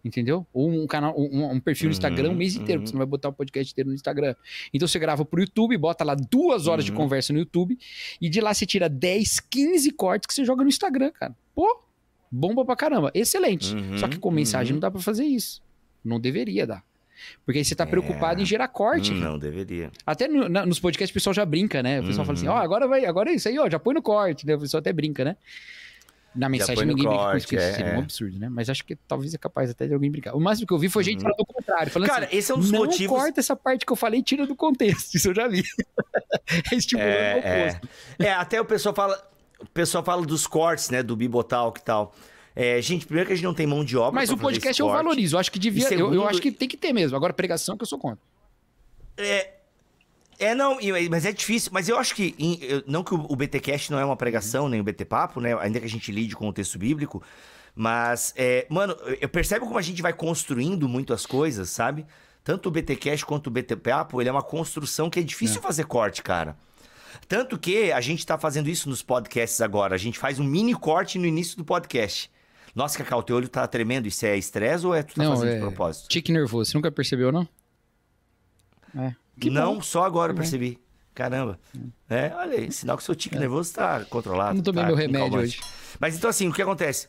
B: Entendeu? Ou um canal, um, um perfil uhum. no Instagram o mês inteiro, uhum. porque você não vai botar o um podcast inteiro no Instagram. Então você grava pro YouTube, bota lá duas horas de uhum. conversa no YouTube, e de lá você tira 10, 15 cortes que você joga no Instagram, cara. Pô, bomba pra caramba. Excelente. Uhum. Só que com mensagem uhum. não dá para fazer isso. Não deveria dar. Porque aí você tá é. preocupado em gerar corte. Não,
A: hum, não deveria.
B: Até no, na, nos podcasts o pessoal já brinca, né? O pessoal uhum. fala assim, uhum. ó, oh, agora vai, agora é isso aí, ó, já põe no corte, O pessoal até brinca, né? Na mensagem ninguém corte, brinca com isso, é, seria um é. absurdo, né? Mas acho que talvez é capaz até de alguém brincar. O máximo que eu vi foi gente uhum. falando o contrário. Falando Cara, assim, esse é um dos não motivos... corta essa parte que eu falei, tira do contexto.
A: (laughs) Isso eu já vi. (laughs) é estimulando é, o oposto. É. é, até o pessoal fala... O pessoal fala dos cortes, né? Do Bibotalk e tal. É, gente, primeiro que a gente não tem mão de obra. Mas o podcast eu valorizo. Eu acho que devia. Segundo... Eu, eu acho que
B: tem que ter mesmo. Agora, pregação que eu sou contra.
A: É, é, não, mas é difícil. Mas eu acho que. Não que o BTcast não é uma pregação, nem o BT Papo, né? Ainda que a gente lide com o texto bíblico. Mas, é, mano, eu percebo como a gente vai construindo muito as coisas, sabe? Tanto o BTcast quanto o BT Papo, ele é uma construção que é difícil é. fazer corte, cara. Tanto que a gente tá fazendo isso nos podcasts agora. A gente faz um mini corte no início do podcast. Nossa, Cacau, teu olho tá tremendo. Isso é estresse ou é tu tá não, fazendo é... de
B: propósito? Tique nervoso. Você nunca percebeu, não? É. Que não, bom. só
A: agora eu percebi. Caramba. É, olha aí, sinal que seu tique é. nervoso está controlado. Não tomei tá meu remédio hoje. Mas então, assim, o que acontece?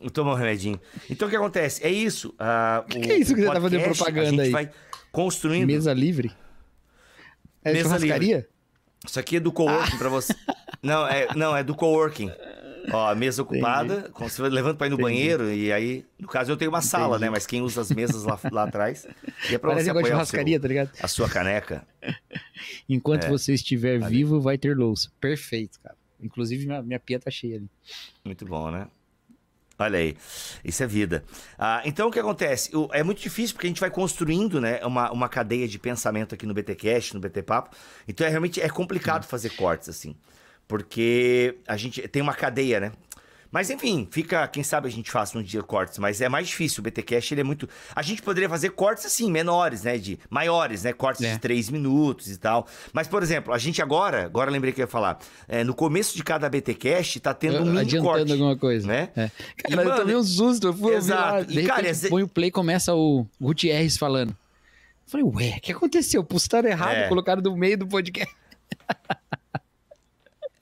A: Eu tomo um remedinho. Então, o que acontece? É isso. Uh, (laughs) o, que, é isso que podcast, você tá fazendo propaganda aí? A gente aí? vai construindo. Mesa
B: livre? É Mesa Livre.
A: Isso aqui é do coworking ah. para você. (laughs) Não, é, não, é do coworking. Ó, a mesa ocupada, como levando para ir no Entendi. banheiro, e aí, no caso, eu tenho uma sala, né? Mas quem usa as mesas lá, lá atrás. E é pra Parece você apoiar seu, tá ligado? a sua caneca.
B: Enquanto é. você estiver vivo, vai ter louça. Perfeito, cara. Inclusive, minha, minha pia tá cheia
A: ali. Muito bom, né? Olha aí, isso é vida. Ah, então o que acontece? O, é muito difícil porque a gente vai construindo né, uma, uma cadeia de pensamento aqui no BTcast, no BT Papo. Então é realmente é complicado fazer cortes assim. Porque a gente tem uma cadeia, né? Mas enfim, fica, quem sabe a gente faça um dia cortes, mas é mais difícil. O BT ele é muito. A gente poderia fazer cortes assim, menores, né? De maiores, né? Cortes é. de três minutos e tal. Mas, por exemplo, a gente agora, agora lembrei que eu ia falar, é, no começo de cada BT tá tendo eu, um mini adiantando corte. alguma
B: coisa. Né? É. Cara, e, mano, eu tomei um susto. Eu fui exato. Ouvir lá, e, cara, repente, é... põe o play começa o Gutierrez falando. Eu falei, ué, o que aconteceu? Pustaram errado, é. colocaram no meio do podcast. (laughs)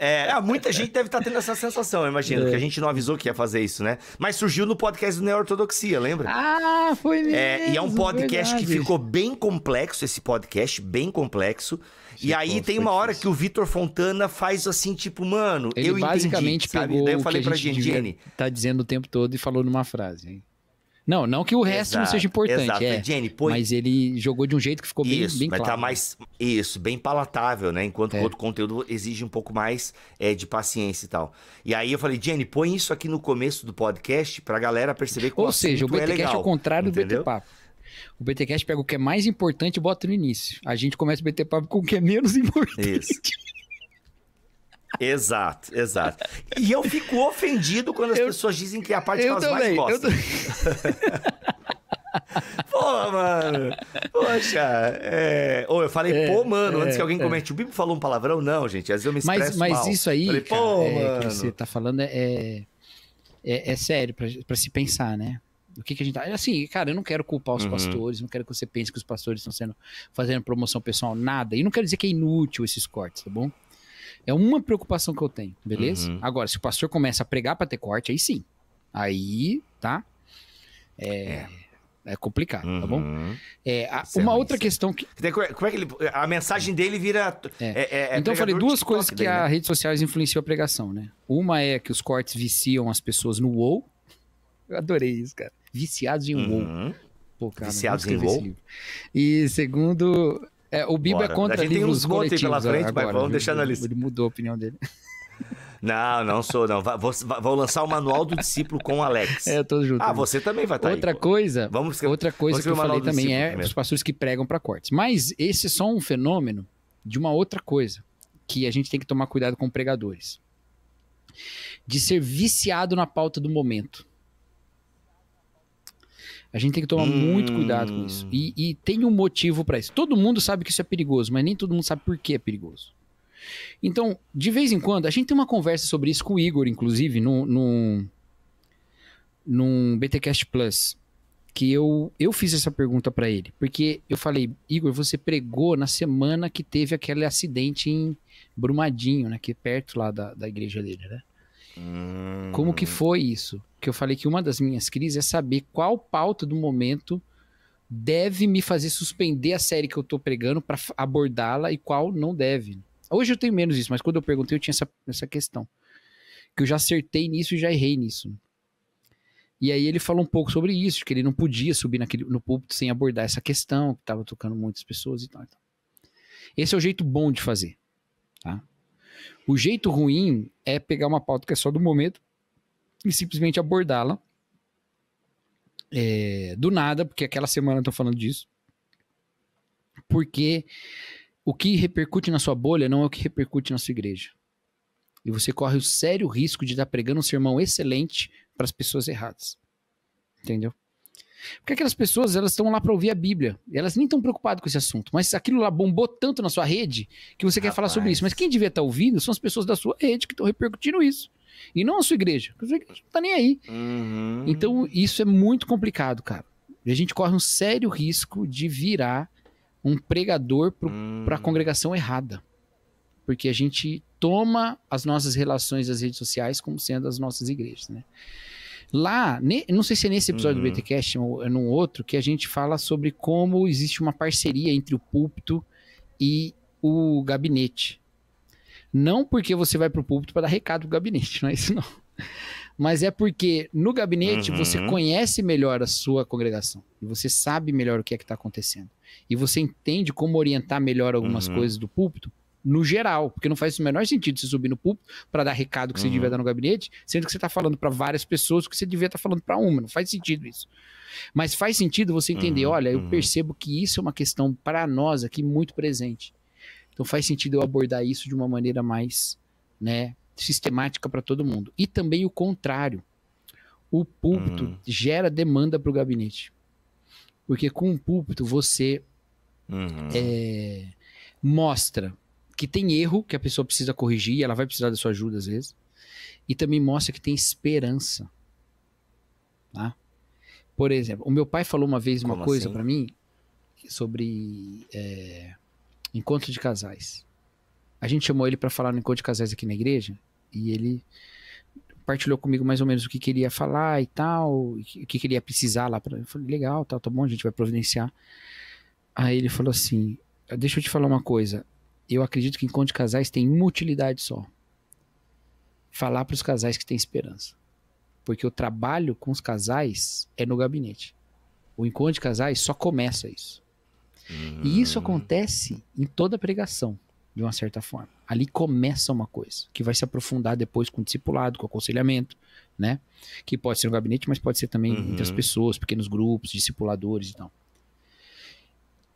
B: É, ah, muita gente deve estar tá tendo essa sensação,
A: eu imagino, é. porque a gente não avisou que ia fazer isso, né? Mas surgiu no podcast do Neortodoxia, lembra?
B: Ah, foi mesmo. É, e é um podcast verdade. que ficou
A: bem complexo, esse podcast, bem complexo. Sim, e aí tem uma hora que o Vitor Fontana faz assim, tipo, mano, Ele eu basicamente entendi, pegou sabe? Daí eu falei pra Gendiane.
B: Tá dizendo o tempo todo e falou numa frase, hein? Não, não que o resto exato, não seja importante, exato. é. Jenny, pois... Mas ele jogou de um jeito que ficou bem, isso, bem mas tá claro. Tá mais, isso,
A: bem palatável, né? Enquanto é. o outro conteúdo exige um pouco mais é, de paciência e tal. E aí eu falei, Jenny, põe isso aqui no começo do podcast pra galera perceber que Ou seja, o BTcast é, é o
B: contrário entendeu? do BT Papo. O BTcast pega o que é mais importante e bota no início. A gente começa o BT Papo com o que é menos (laughs) importante. Isso.
A: Exato, exato. E eu fico ofendido quando as eu, pessoas dizem que é a parte que elas mais gostam. (laughs) pô, mano. Poxa. É... Ou eu falei, é, pô, mano, é, antes que alguém é. comente. O Bibo falou um palavrão? Não, gente. Às vezes eu me expresso mas, mas mal. Mas isso aí, falei, cara, pô, é, mano. que você tá
B: falando é, é, é, sério pra, pra se pensar, né? O que, que a gente tá. Assim, cara, eu não quero culpar os uhum. pastores, não quero que você pense que os pastores estão sendo fazendo promoção pessoal, nada. E não quero dizer que é inútil esses cortes, tá bom? É uma preocupação que eu tenho, beleza? Uhum. Agora, se o pastor começa a pregar para ter corte, aí sim. Aí, tá? É. é. é complicado, uhum. tá bom? Uhum.
A: É, a, uma outra questão que. É, como é que ele. A mensagem dele vira. É. É, então, eu falei duas
B: coisas que daí, né? a redes sociais influenciam a pregação, né? Uma é que os cortes viciam as pessoas no WoW. Eu adorei isso, cara. Viciados em uhum. WoW. Pô, cara, Viciados em WoW. E segundo, é, o Bibo Bora. é contra a gente tem uns monte pela frente, agora, mas vamos deixar na lista. Ele mudou a opinião dele. (laughs)
A: Não, não sou, não. Vou, vou lançar o manual do discípulo com o Alex. É, eu tô junto. Ah, você também vai estar tá outra aí. Coisa, vamos,
B: outra coisa vamos que eu falei também é primeiro. os pastores que pregam para cortes. Mas esse é só um fenômeno de uma outra coisa que a gente tem que tomar cuidado com pregadores. De ser viciado na pauta do momento. A gente tem que tomar hum. muito cuidado com isso. Hum. E, e tem um motivo para isso. Todo mundo sabe que isso é perigoso, mas nem todo mundo sabe por que é perigoso. Então, de vez em quando, a gente tem uma conversa sobre isso com o Igor, inclusive, num, no no BTCast Plus. Que eu, eu fiz essa pergunta para ele. Porque eu falei, Igor, você pregou na semana que teve aquele acidente em Brumadinho, né? Que é perto lá da, da igreja dele, né? Hum. Como que foi isso? que eu falei que uma das minhas crises é saber qual pauta do momento deve me fazer suspender a série que eu tô pregando para abordá-la e qual não deve. Hoje eu tenho menos isso, mas quando eu perguntei eu tinha essa, essa questão. Que eu já acertei nisso e já errei nisso. E aí ele falou um pouco sobre isso, que ele não podia subir naquele, no púlpito sem abordar essa questão, que estava tocando muitas pessoas e tal, e tal. Esse é o jeito bom de fazer, tá? O jeito ruim é pegar uma pauta que é só do momento e simplesmente abordá-la é, do nada, porque aquela semana eu tô falando disso. Porque o que repercute na sua bolha não é o que repercute na sua igreja. E você corre o sério risco de estar tá pregando um sermão excelente para as pessoas erradas. Entendeu? Porque aquelas pessoas, elas estão lá para ouvir a Bíblia. elas nem estão preocupadas com esse assunto. Mas aquilo lá bombou tanto na sua rede que você Rapaz. quer falar sobre isso. Mas quem devia estar tá ouvindo são as pessoas da sua rede que estão repercutindo isso. E não a sua igreja. A sua igreja não tá nem aí. Uhum. Então, isso é muito complicado, cara. E a gente corre um sério risco de virar um pregador para uhum. a congregação errada. Porque a gente toma as nossas relações das redes sociais como sendo as nossas igrejas, né? Lá, ne, não sei se é nesse episódio uhum. do BTcast ou é num outro, que a gente fala sobre como existe uma parceria entre o púlpito e o gabinete. Não porque você vai para o púlpito para dar recado o gabinete, não é isso não. Mas é porque no gabinete uhum. você conhece melhor a sua congregação. E você sabe melhor o que é que está acontecendo. E você entende como orientar melhor algumas uhum. coisas do púlpito no geral, porque não faz o menor sentido você subir no púlpito para dar recado que uhum. você devia uhum. dar no gabinete, sendo que você está falando para várias pessoas que você devia estar tá falando para uma, não faz sentido isso. Mas faz sentido você entender, uhum. olha, eu uhum. percebo que isso é uma questão para nós aqui muito presente. Então faz sentido eu abordar isso de uma maneira mais né, sistemática para todo mundo. E também o contrário. O púlpito uhum. gera demanda para o gabinete. Porque com o púlpito você uhum. é, mostra que tem erro que a pessoa precisa corrigir, ela vai precisar da sua ajuda às vezes, e também mostra que tem esperança. Tá? Por exemplo, o meu pai falou uma vez uma coisa assim? para mim sobre. É, encontro de casais. A gente chamou ele para falar no encontro de casais aqui na igreja e ele partilhou comigo mais ou menos o que queria falar e tal, o que queria precisar lá. Eu falei, legal, tá, tá bom, a gente vai providenciar. Aí ele falou assim: deixa eu te falar uma coisa. Eu acredito que encontro de casais tem uma utilidade só. Falar para os casais que tem esperança. Porque o trabalho com os casais é no gabinete. O encontro de casais só começa isso. Uhum. E isso acontece em toda pregação, de uma certa forma. Ali começa uma coisa, que vai se aprofundar depois com o discipulado, com o aconselhamento, né? Que pode ser no gabinete, mas pode ser também uhum. entre as uhum. pessoas, pequenos grupos, discipuladores e então. tal.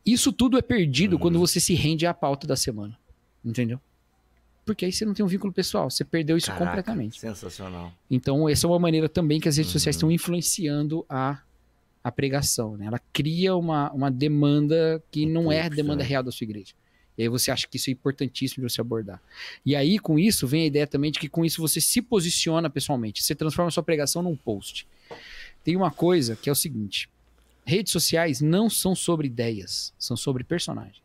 B: Isso tudo é perdido uhum. quando você se rende à pauta da semana. Entendeu? Porque aí você não tem um vínculo pessoal, você perdeu isso Caraca, completamente. Sensacional. Então, essa é uma maneira também que as redes uhum. sociais estão influenciando a a pregação, né? Ela cria uma, uma demanda que não Puxa, é demanda né? real da sua igreja. E aí você acha que isso é importantíssimo de você abordar. E aí, com isso, vem a ideia também de que com isso você se posiciona pessoalmente. Você transforma a sua pregação num post. Tem uma coisa que é o seguinte: redes sociais não são sobre ideias, são sobre personagens.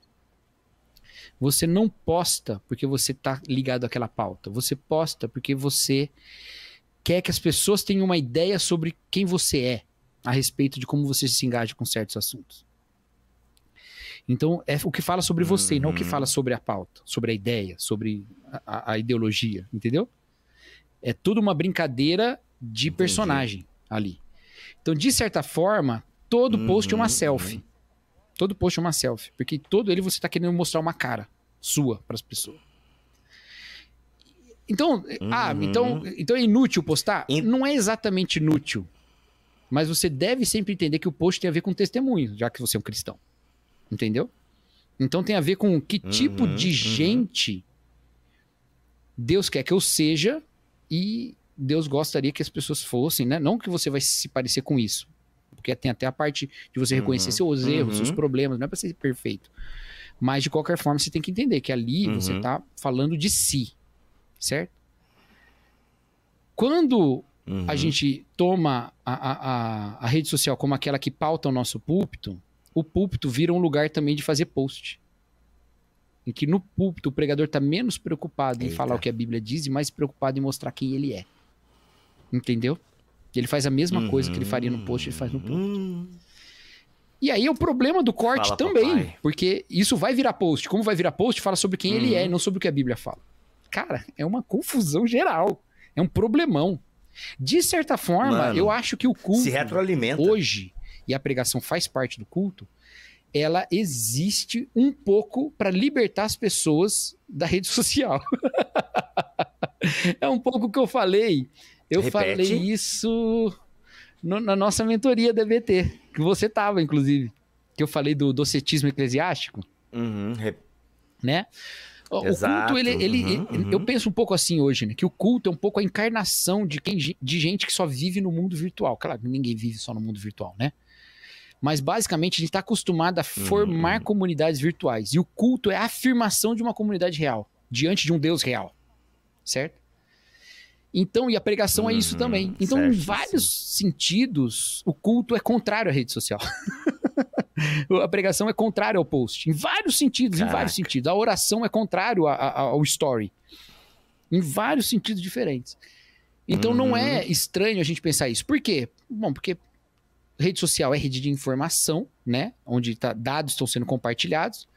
B: Você não posta porque você está ligado àquela pauta. Você posta porque você quer que as pessoas tenham uma ideia sobre quem você é a respeito de como você se engaja com certos assuntos. Então, é o que fala sobre você, uhum. não o que hum. fala sobre a pauta, sobre a ideia, sobre a, a ideologia, entendeu? É tudo uma brincadeira de Entendi. personagem ali. Então, de certa forma, todo uhum. post é uma uhum. selfie. Todo post é uma selfie, porque todo ele você está querendo mostrar uma cara sua para as pessoas. Então, ah, uhum. ah, então, então é inútil postar? In... Não é exatamente inútil, mas você deve sempre entender que o post tem a ver com testemunho, já que você é um cristão. Entendeu? Então tem a ver com que uhum, tipo uhum, de uhum. gente Deus quer que eu seja e Deus gostaria que as pessoas fossem, né? Não que você vai se parecer com isso. Porque tem até a parte de você reconhecer uhum, seus erros, seus uhum. problemas, não é para ser perfeito. Mas de qualquer forma, você tem que entender que ali você está uhum. falando de si, certo? Quando uhum. a gente toma a, a, a, rede social como aquela que pauta o nosso púlpito, o púlpito vira um lugar também de fazer post. Em que no púlpito o pregador está menos preocupado Eita. em falar o que a Bíblia diz e mais preocupado em mostrar quem ele é. Entendeu? Ele faz a mesma uhum. coisa que ele faria no post, ele faz no púlpito. Uhum. E aí é o problema do corte fala, também, papai. porque isso vai virar post. Como vai virar post, fala sobre quem ele é, uhum. não sobre o que a Bíblia fala. Cara, é uma confusão geral. É um problemão. De certa forma, Mano, eu acho que o culto se retroalimenta. hoje, e a pregação faz parte do culto, ela existe um pouco para libertar as pessoas da rede (laughs) social. é um pouco o que eu falei. Eu Repete. falei isso no, na nossa mentoria da BT, que você estava, inclusive. Que eu falei do docetismo eclesiástico. Uhum. Né? Exato, o culto, ele, ele, uhum, ele uhum. eu penso um pouco assim hoje, né? Que o culto é um pouco a encarnação de, quem, de gente que só vive no mundo virtual. Claro, ninguém vive só no mundo virtual, né? Mas basicamente a gente está acostumado a uhum, formar uhum. comunidades virtuais. E o culto é a afirmação de uma comunidade real, diante de um Deus real. Certo? Então, e a pregação é isso uhum, também. Então, certo, em vários sim. sentidos, o culto é contrário à rede social. (laughs) (laughs) a pregação é contrária ao post. Em vários sentidos, Caraca. em vários sentidos. A oração é contrário ao story. Em vários sentidos diferentes.
A: Então uhum. não é uhum.
B: estranho a gente pensar isso. Por quê? Bom, porque rede social é rede de informação, né? Onde tá, dados estão sendo compartilhados.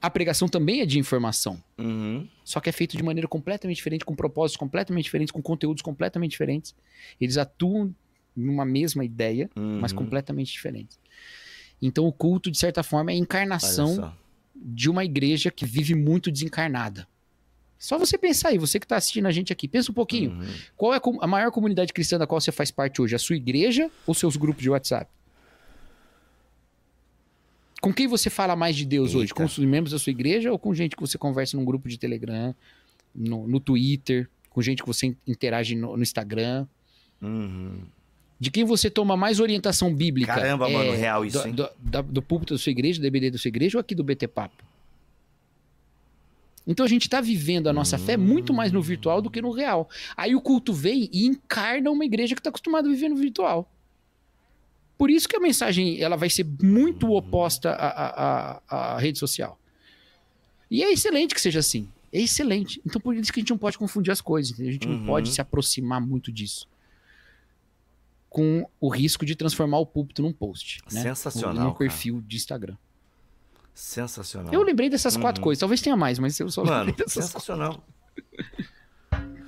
B: A pregação também é de informação. Uhum. Só que é feito de maneira completamente diferente, com propósitos completamente diferentes, com conteúdos completamente diferentes. Eles atuam numa mesma ideia, uhum. mas completamente diferentes. Então o culto, de certa forma, é a encarnação de uma igreja que vive muito desencarnada. Só você pensar aí, você que está assistindo a gente aqui, pensa um pouquinho. Uhum. Qual é a maior comunidade cristã da qual você faz parte hoje? A sua igreja ou seus grupos de WhatsApp? Com quem você fala mais de Deus Eita. hoje? Com os membros da sua igreja ou com gente que você conversa num grupo de Telegram, no, no Twitter, com gente que você interage no, no Instagram? Uhum de quem você toma mais orientação bíblica? Caramba, é, mano, real isso, hein? Do, do, do púlpito da sua igreja, do DBD da sua igreja ou aqui do BT Papo? Então a gente está vivendo a nossa hum. fé muito mais no virtual do que no real. Aí o culto vem e encarna uma igreja que está acostumada a viver no virtual. Por isso que a mensagem ela vai ser muito hum. oposta à, à, à, à rede social. E é excelente que seja assim. É excelente. Então por isso que a gente não pode confundir as coisas. A gente uhum. não pode uhum. se aproximar muito disso com o risco de transformar o púlpito num post. Né? Sensacional. Num perfil cara. de Instagram. Sensacional. Eu lembrei dessas uhum. quatro coisas. Talvez tenha mais, mas eu só Mano, lembrei dessas
A: sensacional.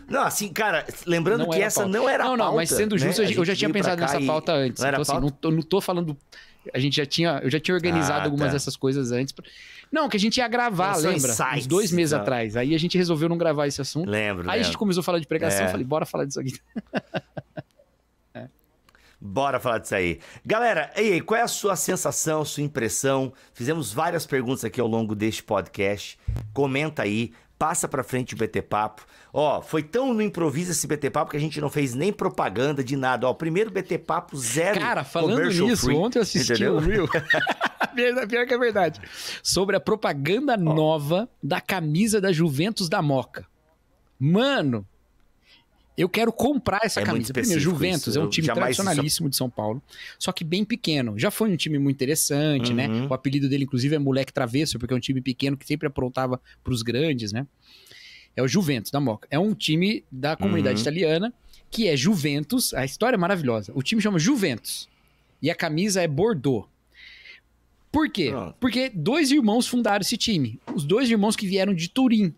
A: Não, assim, cara, lembrando não que essa pauta. não era a pauta. Não, não, mas sendo né? justo, né? eu já tinha pensado nessa e... pauta antes. Não então, assim, Não,
B: tô, não tô falando. A gente já tinha, eu já tinha organizado ah, algumas tá. dessas coisas antes. Pra... Não, que a gente ia gravar, lembra? Insights, Uns dois meses então. atrás. Aí a gente resolveu não gravar esse assunto. Lembro. Aí lembro. a gente começou a falar de pregação, é. eu falei, bora falar disso aqui. (laughs)
A: Bora falar disso aí. Galera, e aí, qual é a sua sensação, sua impressão? Fizemos várias perguntas aqui ao longo deste podcast. Comenta aí, passa para frente o BT Papo. Ó, foi tão no improviso esse BT Papo que a gente não fez nem propaganda de nada. Ó, primeiro BT Papo zero. Cara, falando nisso, free, ontem eu assisti entendeu? (laughs) (laughs) o Real.
B: É, pior que é verdade. Sobre a propaganda nova da camisa da Juventus da Moca. Mano, eu quero comprar essa é camisa. Primeiro, Juventus isso. é um time tradicionalíssimo de São Paulo, só que bem pequeno. Já foi um time muito interessante, né? uhum. né? O apelido dele, inclusive, é Moleque Travesso, porque é um time pequeno que sempre aprontava para os grandes, né? É o Juventus da Moca. É um time da comunidade uhum. italiana que é Juventus. A história é maravilhosa. O time chama Juventus e a camisa é Bordeaux. Por quê? Ah. Porque dois irmãos fundaram esse time. Os dois irmãos que vieram de Turim,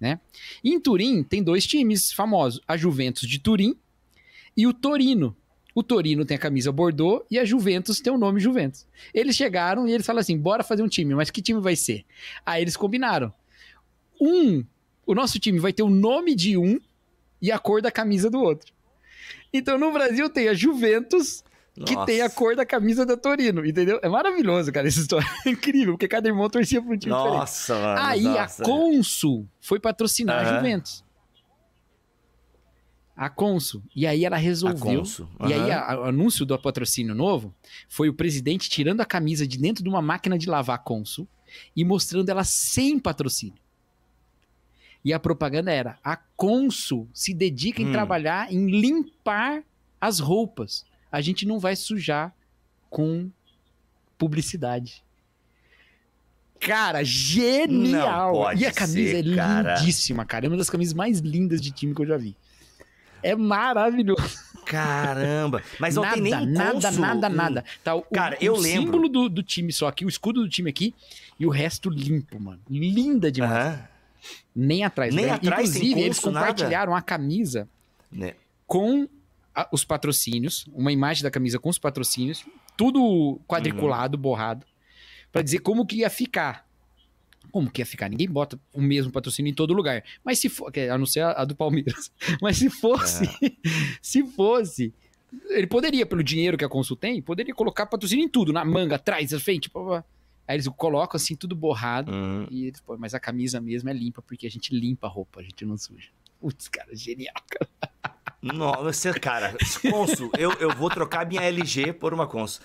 B: né? em Turim tem dois times famosos, a Juventus de Turim e o Torino. O Torino tem a camisa Bordeaux e a Juventus tem o nome Juventus. Eles chegaram e eles falaram assim: bora fazer um time, mas que time vai ser? Aí eles combinaram. Um, o nosso time vai ter o nome de um e a cor da camisa do outro. Então no Brasil tem a Juventus nossa. que tem a cor da camisa da Torino, entendeu? É maravilhoso, cara, essa história. (laughs) É incrível, porque cada irmão torcia para um time nossa, diferente. Mano, Aí nossa. a Consul foi patrocinar uhum. a Juventus. A Consul. E aí ela resolveu. Uhum. E aí a, o anúncio do patrocínio novo foi o presidente tirando a camisa de dentro de uma máquina de lavar Consul e mostrando ela sem patrocínio. E a propaganda era: a Consul se dedica em hum. trabalhar em limpar as roupas a gente não vai sujar com publicidade. Cara, genial! E a camisa é ser, é cara. lindíssima, cara. É uma das camisas mais lindas de time que eu já vi. É maravilhoso. Caramba! Mas não nada, tem nem um nada, nada, nada, hum. nada. Tá, o, Cara, eu o lembro. O símbolo do, do, time só aqui, o escudo do time aqui e o resto limpo, mano. Linda demais. Uhum. Nem atrás. Nem né? atrás Inclusive, eles compartilharam nada. a camisa né? com os patrocínios, uma imagem da camisa com os patrocínios, tudo quadriculado, uhum. borrado, para dizer como que ia ficar. Como que ia ficar? Ninguém bota o mesmo patrocínio em todo lugar. Mas se for, a não ser a, do Palmeiras, (laughs) mas se fosse, é. (laughs) se fosse, ele poderia, pelo dinheiro que a Consul tem, poderia colocar patrocínio em tudo, na manga, atrás, na frente, blá, blá. Aí eles colocam assim, tudo borrado, uhum. e pô, mas a camisa mesmo é limpa, porque a gente limpa a roupa, a gente não suja. Putz, cara, genial, cara.
A: Nossa, cara, Consul, eu, eu vou trocar minha LG por uma Consul.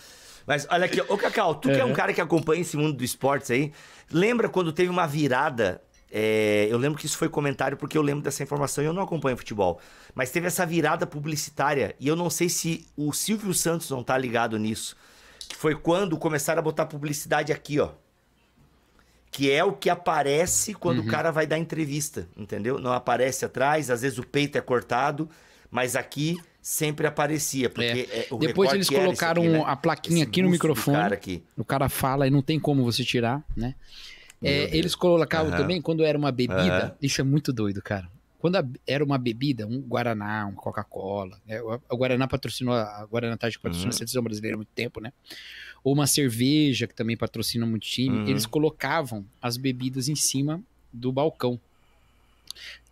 A: Mas olha aqui, ô Cacau, tu é. que é um cara que acompanha esse mundo do esportes aí, lembra quando teve uma virada? É, eu lembro que isso foi comentário porque eu lembro dessa informação e eu não acompanho futebol. Mas teve essa virada publicitária e eu não sei se o Silvio Santos não tá ligado nisso. Que foi quando começaram a botar publicidade aqui, ó que é o que aparece quando uhum. o cara vai dar entrevista, entendeu? Não aparece atrás, às vezes o peito é cortado, mas aqui sempre aparecia, porque é. É, depois eles colocaram aqui, né? a
B: plaquinha esse aqui no microfone. Cara aqui. O cara fala e não tem como você tirar, né? É, eles colocavam uhum. também quando era uma bebida. Uhum. Isso é muito doido, cara. Quando a, era uma bebida, um Guaraná, um Coca-Cola. Né? O, o, Guaraná patrocinou, a Guaraná Tati patrocinou uhum. a seleção brasileira há muito tempo, né? ou uma cerveja, que também patrocina muito time, uhum. eles colocavam as bebidas em cima do balcão.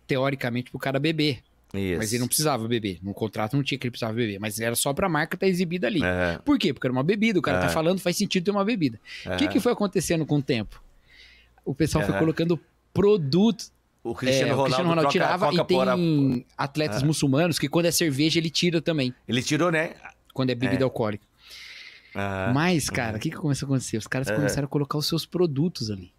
B: Teoricamente, pro cara beber.
A: Isso. Mas ele não precisava
B: beber. No contrato não tinha que ele precisava beber. Mas era só pra marca estar tá exibida ali. É. Por quê? Porque era uma bebida. O cara tá é. falando, faz sentido ter uma bebida. O que, é. que foi acontecendo com o tempo? O pessoal foi colocando produtos o Cristiano, é, Ronaldo, o Cristiano Ronaldo troca, tirava troca e tem atletas muçulmanos que quando é cerveja ele tira também. Ele tirou, né? Quando é bebida é. alcoólica. Mas, cara, uhum. o uhum. que, que começou a acontecer? Os caras uhum. começaram a colocar os seus produtos ali.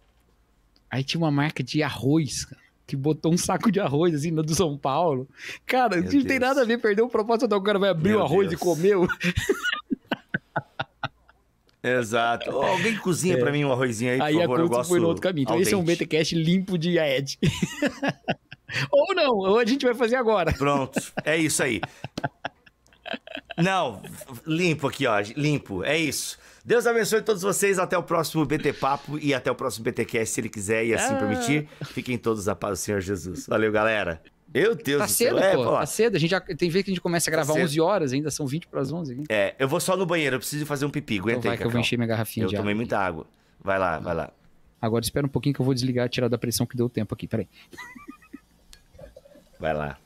B: Aí tinha uma marca de arroz, cara, que botou um saco de arroz, assim, do São Paulo. Cara, não Deus. tem nada a ver, perdeu o propósito, o então cara vai abrir Meu o arroz Deus. e comeu.
A: Exato. Oh, alguém cozinha (laughs) é. para mim um arrozinho aí, aí por favor, a eu vou foi no outro caminho. Então esse dente. é um
B: BTcast limpo de Ed. (laughs)
A: ou não, ou a gente vai fazer agora. Pronto, é isso aí. Não, limpo aqui, ó. Limpo. É isso. Deus abençoe todos vocês. Até o próximo BT Papo e até o próximo BTcast, se ele quiser e assim ah. permitir. Fiquem todos a paz do Senhor Jesus. Valeu, galera. Meu Deus tá do cedo, céu. Pô, é, pô, tá
B: cedo. A gente já, tem vez que a gente começa a tá gravar tá 11 horas, ainda são 20 para as 11. Hein? É, eu vou só
A: no banheiro, eu preciso fazer um pipi.
B: Aguenta então vai aí, que eu vou encher minha garrafinha eu de água. Eu tomei muita água. Vai lá, vai lá. Agora espera um pouquinho que eu vou desligar, tirar da pressão que deu tempo aqui. Peraí. Vai lá.